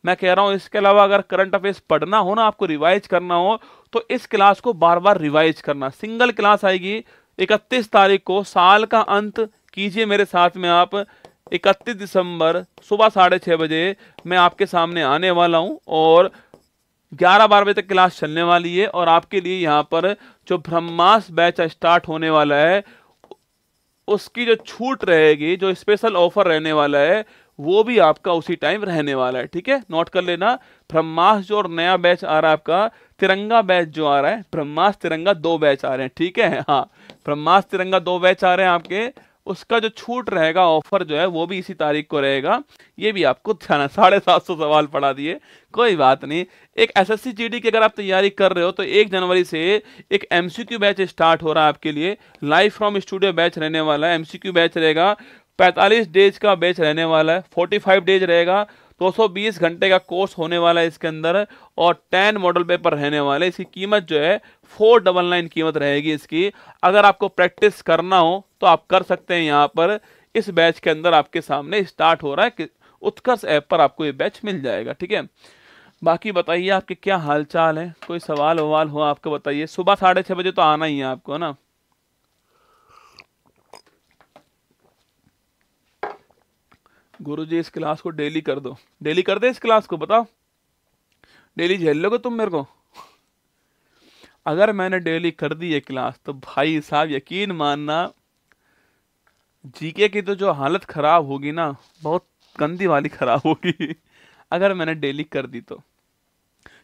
मैं कह रहा हूँ इसके अलावा अगर करंट अफेयर्स पढ़ना हो ना आपको रिवाइज करना हो तो इस क्लास को बार बार रिवाइज करना सिंगल क्लास आएगी इकतीस तारीख को साल का अंत कीजिए मेरे साथ में आप इकतीस दिसंबर सुबह साढ़े छः बजे मैं आपके सामने आने वाला हूँ और ग्यारह बारह बजे तक क्लास चलने वाली है और आपके लिए यहाँ पर जो ब्रह्मास बैच स्टार्ट होने वाला है उसकी जो छूट रहेगी जो स्पेशल ऑफर रहने वाला है वो भी आपका उसी टाइम रहने वाला है ठीक है नोट कर लेना ब्रह्मास जो और नया बैच आ रहा है आपका तिरंगा बैच जो आ रहा है ब्रह्मास तिरंगा दो बैच आ रहे हैं ठीक है हाँ ब्रह्मास तिरंगा दो बैच आ रहे हैं आपके उसका जो छूट रहेगा ऑफर जो है वो भी इसी तारीख को रहेगा ये भी आपको ध्यान साढ़े सात सौ सवाल पढ़ा दिए कोई बात नहीं एक एस एस की अगर आप तैयारी कर रहे हो तो एक जनवरी से एक एम बैच स्टार्ट हो रहा है आपके लिए लाइव फ्रॉम स्टूडियो बैच रहने वाला है एम बैच रहेगा पैंतालीस डेज का बैच रहने वाला है फोर्टी फाइव डेज रहेगा 220 घंटे का कोर्स होने वाला है इसके अंदर और 10 मॉडल पेपर रहने वाले इसकी कीमत जो है फोर डबल नाइन कीमत रहेगी इसकी अगर आपको प्रैक्टिस करना हो तो आप कर सकते हैं यहाँ पर इस बैच के अंदर आपके सामने स्टार्ट हो रहा है उत्कर्ष ऐप पर आपको ये बैच मिल जाएगा ठीक है बाकी बताइए आपके क्या हालचाल है कोई सवाल ववाल हो आपको बताइए सुबह साढ़े छः बजे तो आना ही है आपको ना गुरु जी इस क्लास को डेली कर दो डेली कर दे इस क्लास को बताओ डेली झेल लोगे तुम मेरे को अगर मैंने डेली कर दी ये क्लास तो भाई साहब यकीन मानना जीके की तो जो हालत ख़राब होगी ना बहुत गंदी वाली ख़राब होगी अगर मैंने डेली कर दी तो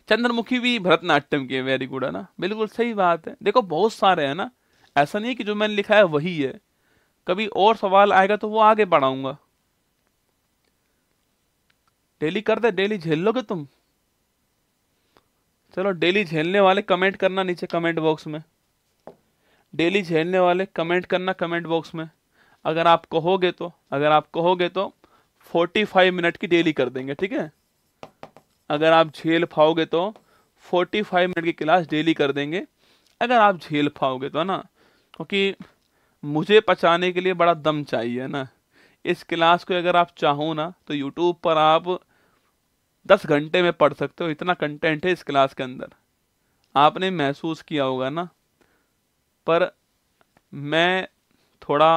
चंद्रमुखी भी भरतनाट्यम के वेरी गुड है ना बिल्कुल सही बात है देखो बहुत सारे हैं ना ऐसा नहीं है कि जो मैंने लिखा है वही है कभी और सवाल आएगा तो वो आगे बढ़ाऊंगा डेली कर दे डेली झेल लोगे तुम चलो डेली झेलने वाले कमेंट करना नीचे कमेंट बॉक्स में डेली झेलने वाले कमेंट करना कमेंट बॉक्स में अगर आप कहोगे तो अगर आप कहोगे तो 45 मिनट की डेली कर देंगे ठीक है अगर आप झेल पाओगे तो 45 मिनट की क्लास डेली कर देंगे अगर आप झेल पाओगे तो ना क्योंकि मुझे पचाने के लिए बड़ा दम चाहिए ना इस क्लास को अगर आप चाहो ना तो यूट्यूब पर आप दस घंटे में पढ़ सकते हो इतना कंटेंट है इस क्लास के अंदर आपने महसूस किया होगा ना पर मैं थोड़ा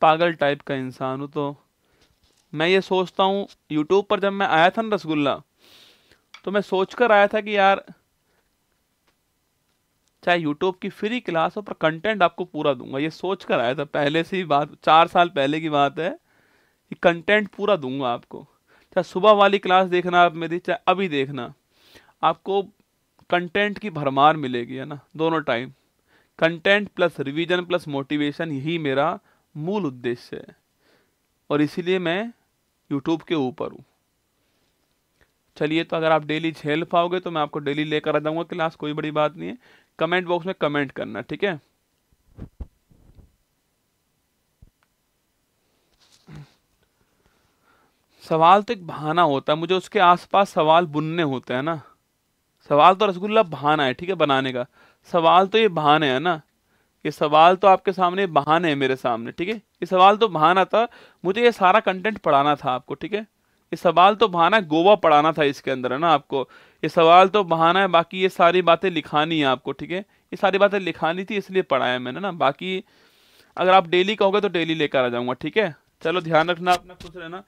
पागल टाइप का इंसान हूँ तो मैं ये सोचता हूँ यूट्यूब पर जब मैं आया था ना रसगुल्ला तो मैं सोच कर आया था कि यार चाहे यूट्यूब की फ्री क्लास हो पर कंटेंट आपको पूरा दूंगा ये सोच कर आया था पहले से ही बात चार साल पहले की बात है कि कंटेंट पूरा दूंगा आपको चाहे सुबह वाली क्लास देखना आप मेरी चाहे अभी देखना आपको कंटेंट की भरमार मिलेगी है ना दोनों time content plus revision plus motivation यही मेरा मूल उद्देश्य है और इसीलिए मैं यूट्यूब के ऊपर हूँ चलिए तो अगर आप डेली झेल पाओगे तो मैं आपको डेली लेकर आ जाऊँगा क्लास कोई बड़ी बात नहीं है कमेंट बॉक्स में कमेंट करना ठीक है सवाल तो एक बहाना होता है मुझे उसके आसपास सवाल बुनने होते हैं ना सवाल तो रसगुल्ला बहाना है ठीक है बनाने का सवाल तो ये बहाने है ना ये सवाल तो आपके सामने बहाने है मेरे सामने ठीक है ये सवाल तो बहाना था मुझे ये सारा कंटेंट पढ़ाना था आपको ठीक है ये सवाल तो बहाना गोवा पढ़ाना था इसके अंदर है ना आपको ये सवाल तो बहाना है बाकी ये सारी बातें लिखानी है आपको ठीक है ये सारी बातें लिखानी थी इसलिए पढ़ाया मैंने ना बाकी अगर आप डेली कहोगे तो डेली लेकर आ जाऊँगा ठीक है चलो ध्यान रखना अपना खुश रहना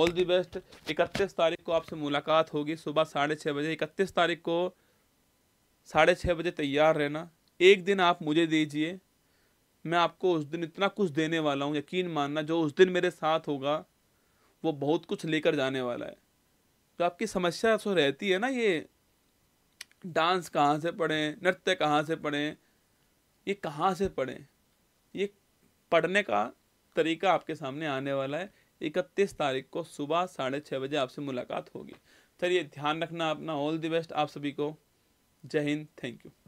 ऑल दी बेस्ट इकतीस तारीख को आपसे मुलाकात होगी सुबह साढ़े छः बजे इकतीस तारीख को साढ़े छः बजे तैयार रहना एक दिन आप मुझे दीजिए मैं आपको उस दिन इतना कुछ देने वाला हूँ यकीन मानना जो उस दिन मेरे साथ होगा वो बहुत कुछ लेकर जाने वाला है तो आपकी समस्या सो तो रहती है ना ये डांस कहाँ से पढ़ें नृत्य कहाँ से पढ़ें ये कहाँ से पढ़ें ये पढ़ने का तरीका आपके सामने आने वाला है इकतीस तारीख को सुबह साढ़े छः बजे आपसे मुलाकात होगी चलिए ध्यान रखना अपना ऑल दी बेस्ट आप सभी को जय हिंद थैंक यू